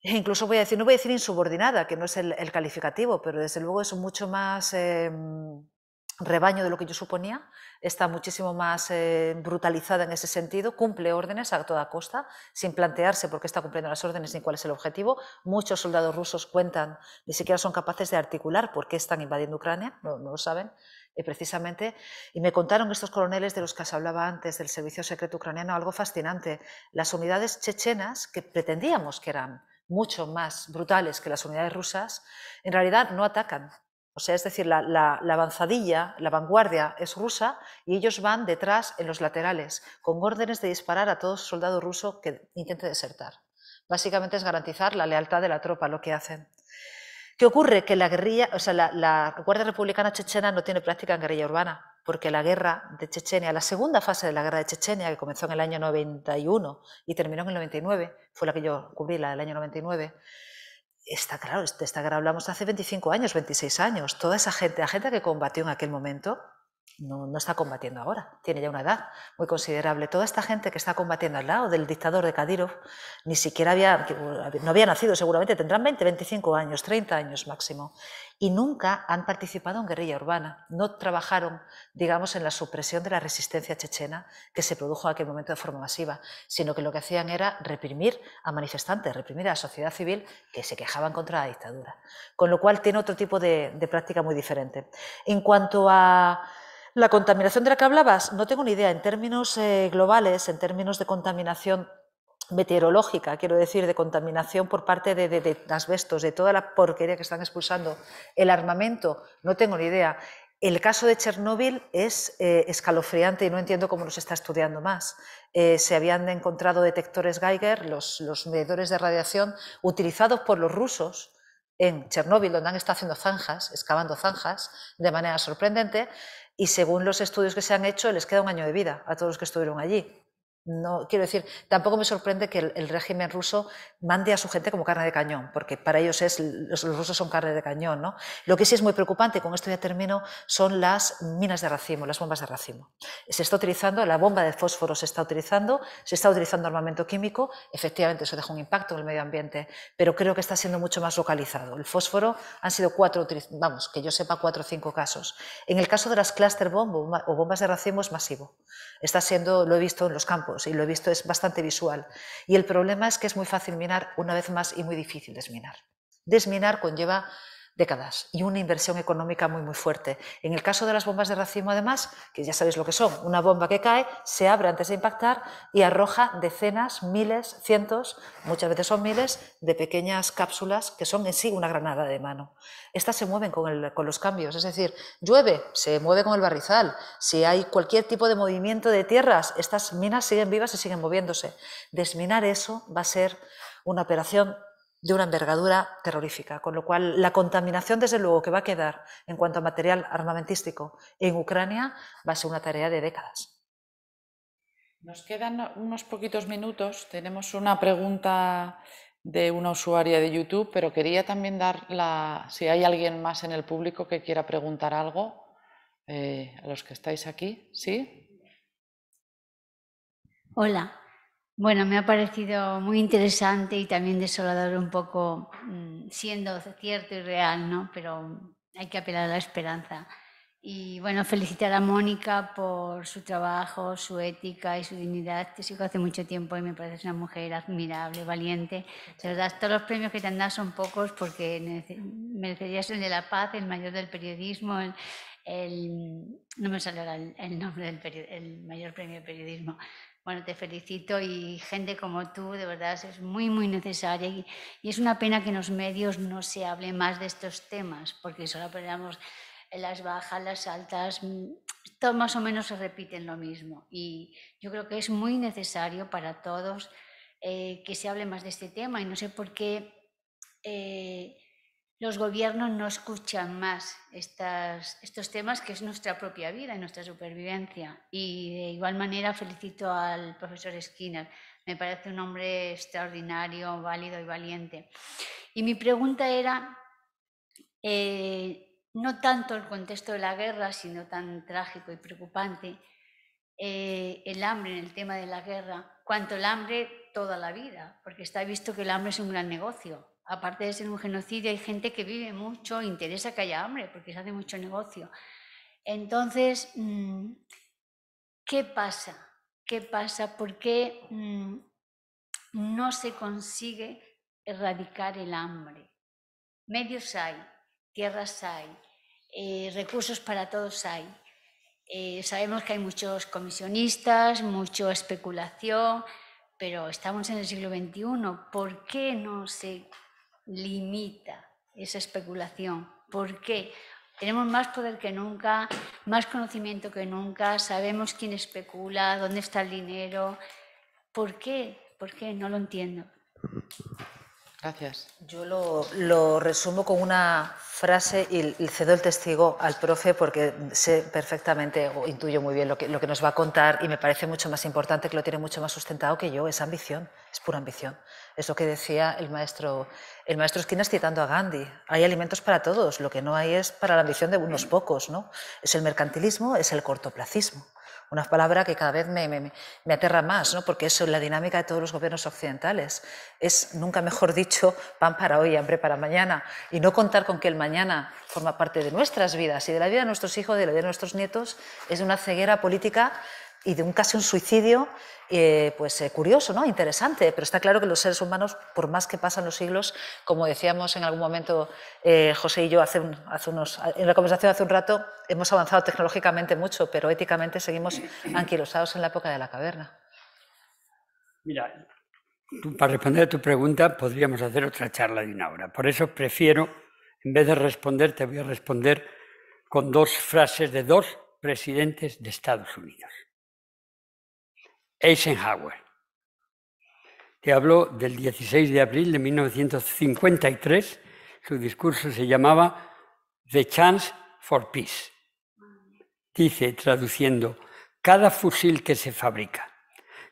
incluso voy a decir, no voy a decir insubordinada, que no es el, calificativo, pero desde luego es mucho más... Em, rebaño de lo que yo suponía, está muchísimo más eh, brutalizada en ese sentido, cumple órdenes a toda costa, sin plantearse por qué está cumpliendo las órdenes ni cuál es el objetivo. Muchos soldados rusos cuentan, ni siquiera son capaces de articular por qué están invadiendo Ucrania, no, lo saben eh, precisamente. Y me contaron estos coroneles de los que se hablaba antes del servicio secreto ucraniano algo fascinante. Las unidades chechenas que pretendíamos que eran mucho más brutales que las unidades rusas, en realidad no atacan, o sea, es decir, la, avanzadilla, la vanguardia es rusa y ellos van detrás en los laterales, con órdenes de disparar a todo soldado ruso que intente desertar. Básicamente es garantizar la lealtad de la tropa, lo que hacen. ¿Qué ocurre? Que la guerrilla, o sea, la, la Guardia Republicana Chechena no tiene práctica en guerrilla urbana, porque la guerra de Chechenia, la segunda fase de la guerra de Chechenia, que comenzó en el año 91 y terminó en el 99, fue la que yo cubrí, la del año 99, está claro, de esta guerra hablamos hace 25 años, 26 años, toda esa gente, la gente que combatió en aquel momento, no, está combatiendo ahora, tiene ya una edad muy considerable. Toda esta gente que está combatiendo al lado del dictador de Kadyrov, ni siquiera había, uh, no había nacido seguramente, tendrán 20, 25 años, 30 años máximo, y nunca han participado en guerrilla urbana, no trabajaron, digamos, en la supresión de la resistencia chechena que se produjo en aquel momento de forma masiva, sino que lo que hacían era reprimir a manifestantes, reprimir a la sociedad civil que se quejaban contra la dictadura. Con lo cual tiene otro tipo de práctica muy diferente. En cuanto a la contaminación de la que hablabas, no tengo ni idea. En términos eh, globales, en términos de contaminación meteorológica, quiero decir, de contaminación por parte de, de, de, asbestos, de toda la porquería que están expulsando, el armamento, no tengo ni idea. El caso de Chernóbil es eh, escalofriante y no entiendo cómo nos está estudiando más. Eh, se habían encontrado detectores Geiger, los, los medidores de radiación, utilizados por los rusos en Chernóbil, donde han estado haciendo zanjas, excavando zanjas de manera sorprendente, y según los estudios que se han hecho les queda un año de vida a todos los que estuvieron allí. No, quiero decir, tampoco me sorprende que el, régimen ruso mande a su gente como carne de cañón, porque para ellos es, los, rusos son carne de cañón, ¿no? Lo que sí es muy preocupante, con esto ya termino, son las minas de racimo, las bombas de racimo. Se está utilizando, la bomba de fósforo se está utilizando, se está utilizando armamento químico, efectivamente eso deja un impacto en el medio ambiente, pero creo que está siendo mucho más localizado. El fósforo han sido cuatro, vamos, que yo sepa cuatro o cinco casos. En el caso de las cluster bomb o bombas de racimo es masivo. Está siendo, lo he visto en los campos y lo he visto, es bastante visual. Y el problema es que es muy fácil minar, una vez más, y muy difícil desminar. Desminar conlleva décadas y una inversión económica muy muy fuerte. En el caso de las bombas de racimo, además, que ya sabéis lo que son, una bomba que cae, se abre antes de impactar y arroja decenas, miles, cientos, muchas veces son miles, de pequeñas cápsulas que son en sí una granada de mano. Estas se mueven con, con los cambios, es decir, llueve, se mueve con el barrizal, si hay cualquier tipo de movimiento de tierras, estas minas siguen vivas y siguen moviéndose. Desminar eso va a ser una operación de una envergadura terrorífica, con lo cual la contaminación, desde luego, que va a quedar en cuanto a material armamentístico en Ucrania va a ser una tarea de décadas. Nos quedan unos poquitos minutos. Tenemos una pregunta de una usuaria de YouTube, pero quería también dar la, si hay alguien más en el público que quiera preguntar algo, eh, a los que estáis aquí, ¿sí? Hola, bueno, me ha parecido muy interesante y también desolador un poco, mm, siendo cierto y real, ¿no? Pero hay que apelar a la esperanza. Y bueno, felicitar a Mónica por su trabajo, su ética y su dignidad. Te sigo hace mucho tiempo y me parece una mujer admirable, valiente. De verdad, todos los premios que te han dado son pocos porque merecerías el de la paz, el mayor del periodismo, el, no me sale el, nombre del el mayor premio de periodismo, bueno, te felicito y gente como tú, de verdad, es muy, muy necesaria y, es una pena que en los medios no se hable más de estos temas, porque solo hablamos las bajas, las altas, mm, todo más o menos se repiten lo mismo. Y yo creo que es muy necesario para todos eh, que se hable más de este tema y no sé por qué eh, los gobiernos no escuchan más estos temas que es nuestra propia vida y nuestra supervivencia. Y de igual manera felicito al profesor Skinner. Me parece un hombre extraordinario, válido y valiente. Y mi pregunta era, eh, no tanto el contexto de la guerra, sino tan trágico y preocupante, eh, el hambre en el tema de la guerra, cuanto el hambre toda la vida, porque está visto que el hambre es un gran negocio aparte de ser un genocidio, hay gente que vive mucho, interesa que haya hambre, porque se hace mucho negocio. Entonces, mm, ¿qué pasa? ¿Qué pasa? ¿Por qué mm, no se consigue erradicar el hambre? Medios hay, tierras hay, eh, recursos para todos hay. Eh, sabemos que hay muchos comisionistas, mucha especulación, pero estamos en el siglo XXI. ¿Por qué no se limita esa especulación. ¿Por qué? Tenemos más poder que nunca, más conocimiento que nunca, sabemos quién especula, dónde está el dinero. ¿Por qué? ¿Por qué? No lo entiendo. Gracias. Yo lo, resumo con una frase y, cedo el testigo al profe porque sé perfectamente o intuyo muy bien lo que, lo que nos va a contar y me parece mucho más importante que lo tiene mucho más sustentado que yo, es ambición, es pura ambición. Es lo que decía el maestro, el maestro Esquinas citando a Gandhi. Hay alimentos para todos, lo que no hay es para la ambición de unos pocos. ¿no? Es el mercantilismo, es el cortoplacismo. Una palabra que cada vez me, aterra más, ¿no? porque es la dinámica de todos los gobiernos occidentales. Es, nunca mejor dicho, pan para hoy, hambre para mañana. Y no contar con que el mañana forma parte de nuestras vidas y de la vida de nuestros hijos, de la vida de nuestros nietos, es una ceguera política y de un casi un suicidio eh, pues eh, curioso, ¿no? interesante, pero está claro que los seres humanos, por más que pasan los siglos, como decíamos en algún momento eh, José y yo hace, hace unos, en la conversación hace un rato, hemos avanzado tecnológicamente mucho, pero éticamente seguimos anquilosados en la época de la caverna. Mira, para responder a tu pregunta podríamos hacer otra charla de una hora, por eso prefiero, en vez de responder, te voy a responder con dos frases de dos presidentes de Estados Unidos. Eisenhower. Te habló del 16 de abril de 1953. Su discurso se llamaba The Chance for Peace. Dice, traduciendo, cada fusil que se fabrica,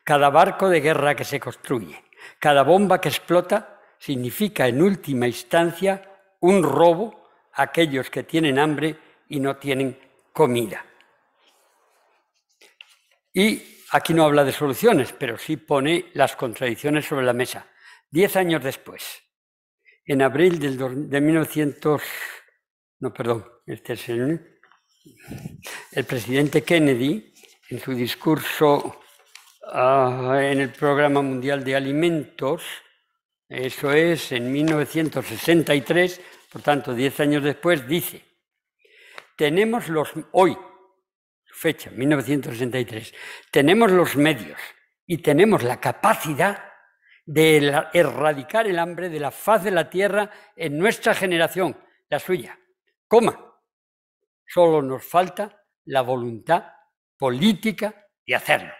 cada barco de guerra que se construye, cada bomba que explota, significa en última instancia un robo a aquellos que tienen hambre y no tienen comida. Y aquí no habla de soluciones, pero sí pone las contradicciones sobre la mesa. Diez años después, en abril de 1900, no, perdón, este es el, presidente Kennedy, en su discurso ah, en el Programa Mundial de Alimentos, eso es, en 1963, por tanto, diez años después, dice, tenemos los, hoy, fecha, 1963, tenemos los medios y tenemos la capacidad de erradicar el hambre de la faz de la tierra en nuestra generación, la suya. Coma. Solo nos falta la voluntad política de hacerlo.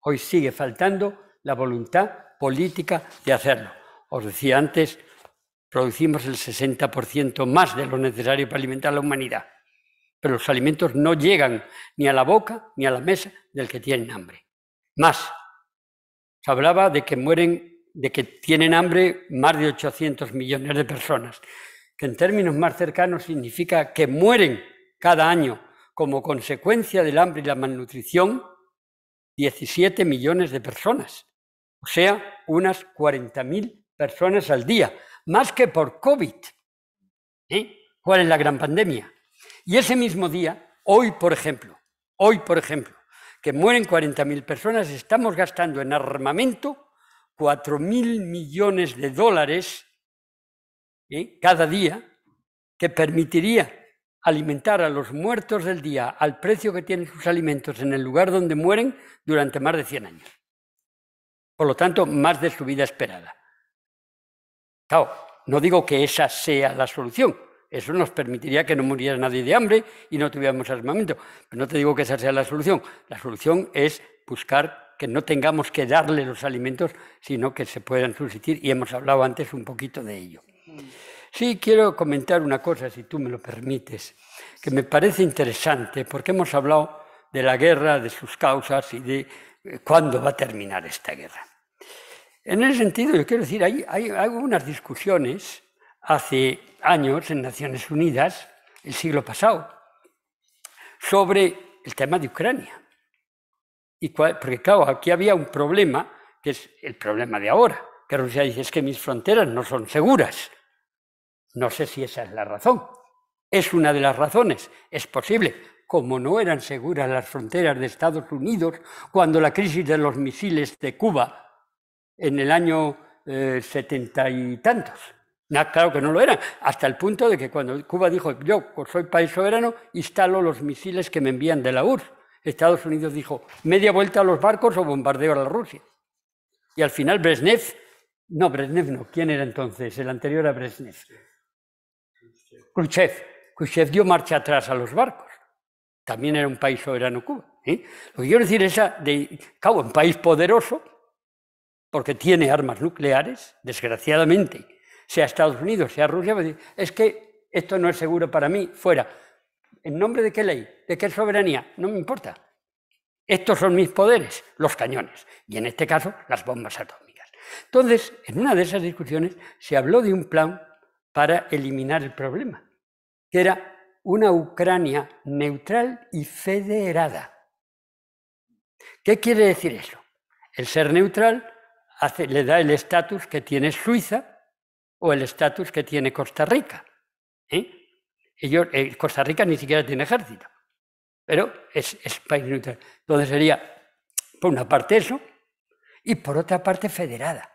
Hoy sigue faltando la voluntad política de hacerlo. Os decía antes, producimos el 60% más de lo necesario para alimentar a la humanidad pero los alimentos no llegan ni a la boca ni a la mesa del que tiene hambre. Más, se hablaba de que mueren, de que tienen hambre más de 800 millones de personas, que en términos más cercanos significa que mueren cada año como consecuencia del hambre y la malnutrición 17 millones de personas, o sea, unas 40.000 personas al día, más que por COVID. ¿eh? ¿Cuál es la gran pandemia? Y ese mismo día, hoy por ejemplo, hoy por ejemplo, que mueren 40.000 personas, estamos gastando en armamento 4.000 millones de dólares ¿eh? cada día, que permitiría alimentar a los muertos del día al precio que tienen sus alimentos en el lugar donde mueren durante más de 100 años. Por lo tanto, más de su vida esperada. Claro, no digo que esa sea la solución, eso nos permitiría que no muriera nadie de hambre y no tuviéramos armamento. Pero no te digo que esa sea la solución. La solución es buscar que no tengamos que darle los alimentos, sino que se puedan subsistir. Y hemos hablado antes un poquito de ello. Sí, quiero comentar una cosa, si tú me lo permites, que me parece interesante, porque hemos hablado de la guerra, de sus causas y de eh, cuándo va a terminar esta guerra. En ese sentido, yo quiero decir, hay, hay algunas discusiones hace años en Naciones Unidas, el siglo pasado, sobre el tema de Ucrania. Y porque claro, aquí había un problema, que es el problema de ahora, que Rusia dice es que mis fronteras no son seguras. No sé si esa es la razón. Es una de las razones, es posible. Como no eran seguras las fronteras de Estados Unidos cuando la crisis de los misiles de Cuba en el año eh, setenta y tantos, claro que no lo era, hasta el punto de que cuando Cuba dijo, yo soy país soberano, instalo los misiles que me envían de la URSS. Estados Unidos dijo, media vuelta a los barcos o bombardeo a la Rusia. Y al final Brezhnev, no, Brezhnev no, ¿quién era entonces? El anterior a Brezhnev. Khrushchev. Khrushchev dio marcha atrás a los barcos. También era un país soberano Cuba. ¿eh? Lo que quiero decir es, de, cabo, un país poderoso, porque tiene armas nucleares, desgraciadamente, sea Estados Unidos, sea Rusia, pues, es que esto no es seguro para mí, fuera. ¿En nombre de qué ley? ¿De qué soberanía? No me importa. Estos son mis poderes, los cañones, y en este caso las bombas atómicas. Entonces, en una de esas discusiones se habló de un plan para eliminar el problema, que era una Ucrania neutral y federada. ¿Qué quiere decir eso? El ser neutral le da el estatus que tiene Suiza o el estatus que tiene Costa Rica. ¿eh? Eh, Costa Rica ni siquiera tiene ejército, pero es, es país neutral. Entonces sería, por una parte, eso, y por otra parte, federada.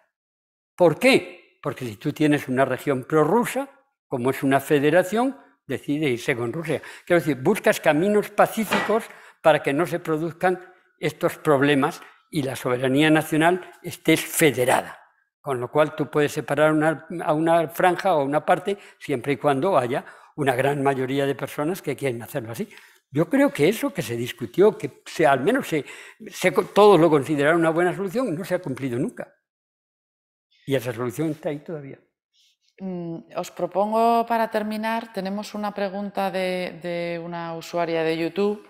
¿Por qué? Porque si tú tienes una región prorrusa, como es una federación, decide irse con Rusia. Quiero decir, buscas caminos pacíficos para que no se produzcan estos problemas y la soberanía nacional esté federada. Con lo cual tú puedes separar a una franja o una parte siempre y cuando haya una gran mayoría de personas que quieren hacerlo así. Yo creo que eso que se discutió, que se, al menos todos lo consideraron una buena solución, no se ha cumplido nunca. Y esa solución está ahí todavía. Mm, os propongo para terminar, tenemos una pregunta de, una usuaria de YouTube.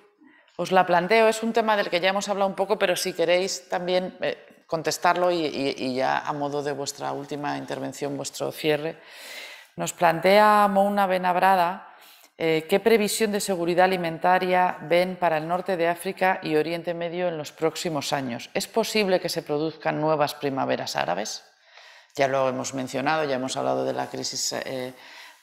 Os la planteo, es un tema del que ya hemos hablado un poco, pero si queréis también eh, contestarlo y, ya a modo de vuestra última intervención, vuestro cierre. Nos plantea Mouna Benabrada eh, qué previsión de seguridad alimentaria ven para el norte de África y Oriente Medio en los próximos años. ¿Es posible que se produzcan nuevas primaveras árabes? Ya lo hemos mencionado, ya hemos hablado de la crisis eh,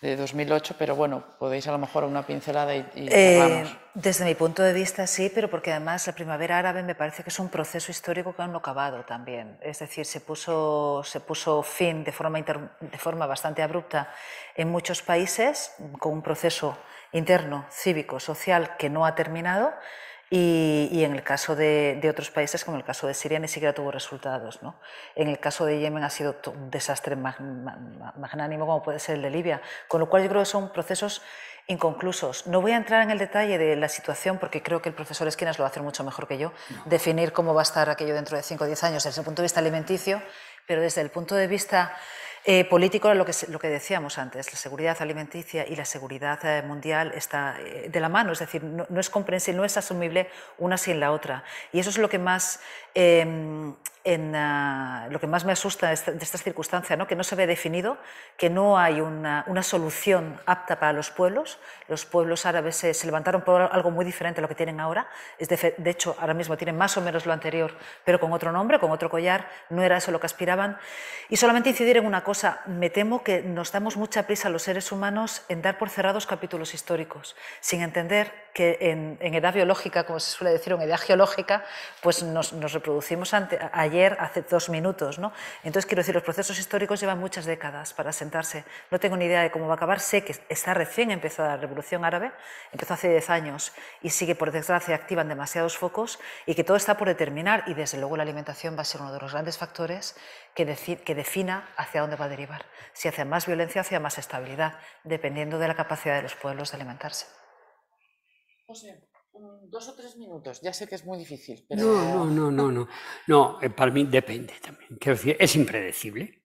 de 2008, pero bueno, podéis a lo mejor una pincelada y, eh, desde mi punto de vista sí, pero porque además la primavera árabe me parece que es un proceso histórico que aún no acabado también. Es decir, se puso, se puso fin de forma, de forma bastante abrupta en muchos países con un proceso interno, cívico, social que no ha terminado y, en el caso de, otros países, como el caso de Siria, ni siquiera tuvo resultados. En el caso de Yemen ha sido un desastre magnánimo como puede ser el de Libia, con lo cual yo creo que son procesos inconclusos. No voy a entrar en el detalle de la situación porque creo que el profesor Esquinas lo va a hacer mucho mejor que yo, definir cómo va a estar aquello dentro de 5 o 10 años desde el punto de vista alimenticio, pero desde el punto de vista eh, político, lo que, lo que decíamos antes, la seguridad alimenticia y la seguridad eh, mundial está eh, de la mano, es decir, no, es comprensible, no es asumible una sin la otra. Y eso es lo que más em, en ah, lo que más me asusta de esta, circunstancias, ¿no? que no se ve definido, que no hay una, solución apta para los pueblos. Los pueblos árabes se, levantaron por algo muy diferente a lo que tienen ahora. Es de, hecho, ahora mismo tienen más o menos lo anterior, pero con otro nombre, con otro collar. No era eso lo que aspiraban. Y solamente incidir en una cosa. Me temo que nos damos mucha prisa los seres humanos en dar por cerrados capítulos históricos, sin entender que en, edad biológica, como se suele decir, en edad geológica, pues nos, reproducimos ante, a, ayer hace dos minutos. ¿no? Entonces, quiero decir, los procesos históricos llevan muchas décadas para sentarse. No tengo ni idea de cómo va a acabar. Sé que está recién empezada la Revolución Árabe, empezó hace 10 años y sigue, por desgracia, activan demasiados focos y que todo está por determinar y, desde luego, la alimentación va a ser uno de los grandes factores que, que defina hacia dónde va a derivar. Si hacia más violencia, hacia más estabilidad, dependiendo de la capacidad de los pueblos de alimentarse. José dos o tres minutos. Ya sé que es muy difícil, pero... No, no, no, no, no. Eh, para mí depende también. Quiero decir, es impredecible.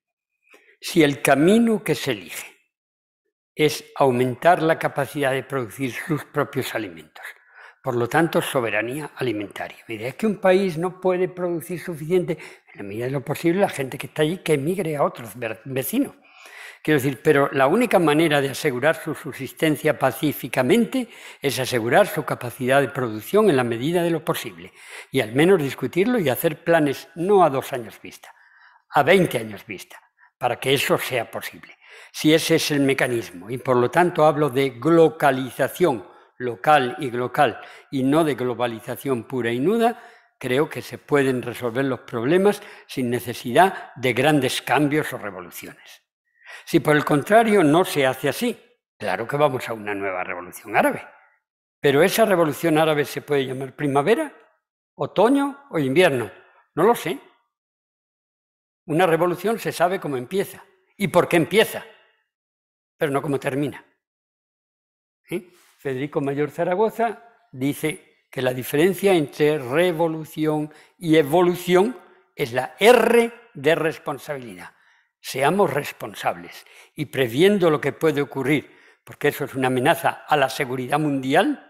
Si el camino que se elige es aumentar la capacidad de producir sus propios alimentos, por lo tanto, soberanía alimentaria. Mira, es que un país no puede producir suficiente, en la medida de lo posible, la gente que está allí que emigre a otros vecinos. Quiero decir, pero la única manera de asegurar su subsistencia pacíficamente es asegurar su capacidad de producción en la medida de lo posible, y al menos discutirlo y hacer planes no a dos años vista, a 20 años vista, para que eso sea posible. Si ese es el mecanismo, y por lo tanto hablo de globalización local y global, y no de globalización pura y nuda, creo que se pueden resolver los problemas sin necesidad de grandes cambios o revoluciones. Si por el contrario no se hace así, claro que vamos a una nueva revolución árabe. Pero esa revolución árabe se puede llamar primavera, otoño o invierno. No lo sé. Una revolución se sabe cómo empieza y por qué empieza, pero no cómo termina. Federico Mayor Zaragoza dice que la diferencia entre revolución y evolución es la R de responsabilidad. Seamos responsables y previendo lo que puede ocurrir, porque eso es una amenaza a la seguridad mundial,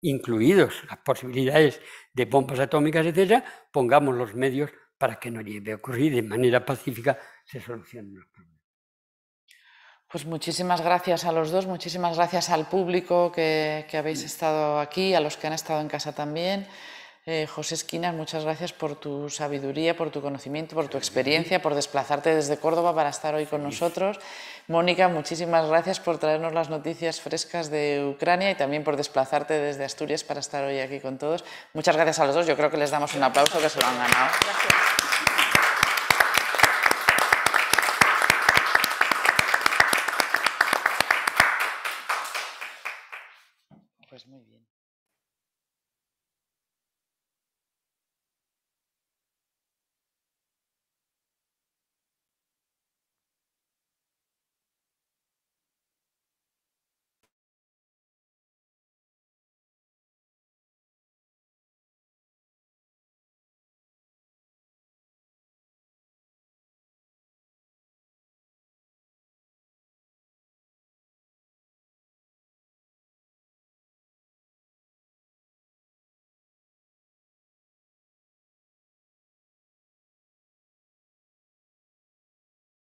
incluidos las posibilidades de bombas atómicas, etc., pongamos los medios para que no llegue a ocurrir de manera pacífica se solucionen los problemas. Pues muchísimas gracias a los dos, muchísimas gracias al público que habéis estado aquí, a los que han estado en casa también. Eh, José Esquinas, muchas gracias por tu sabiduría, por tu conocimiento, por tu experiencia, por desplazarte desde Córdoba para estar hoy con nosotros. Mónica, muchísimas gracias por traernos las noticias frescas de Ucrania y también por desplazarte desde Asturias para estar hoy aquí con todos. Muchas gracias a los dos. Yo creo que les damos un aplauso que se lo han ganado.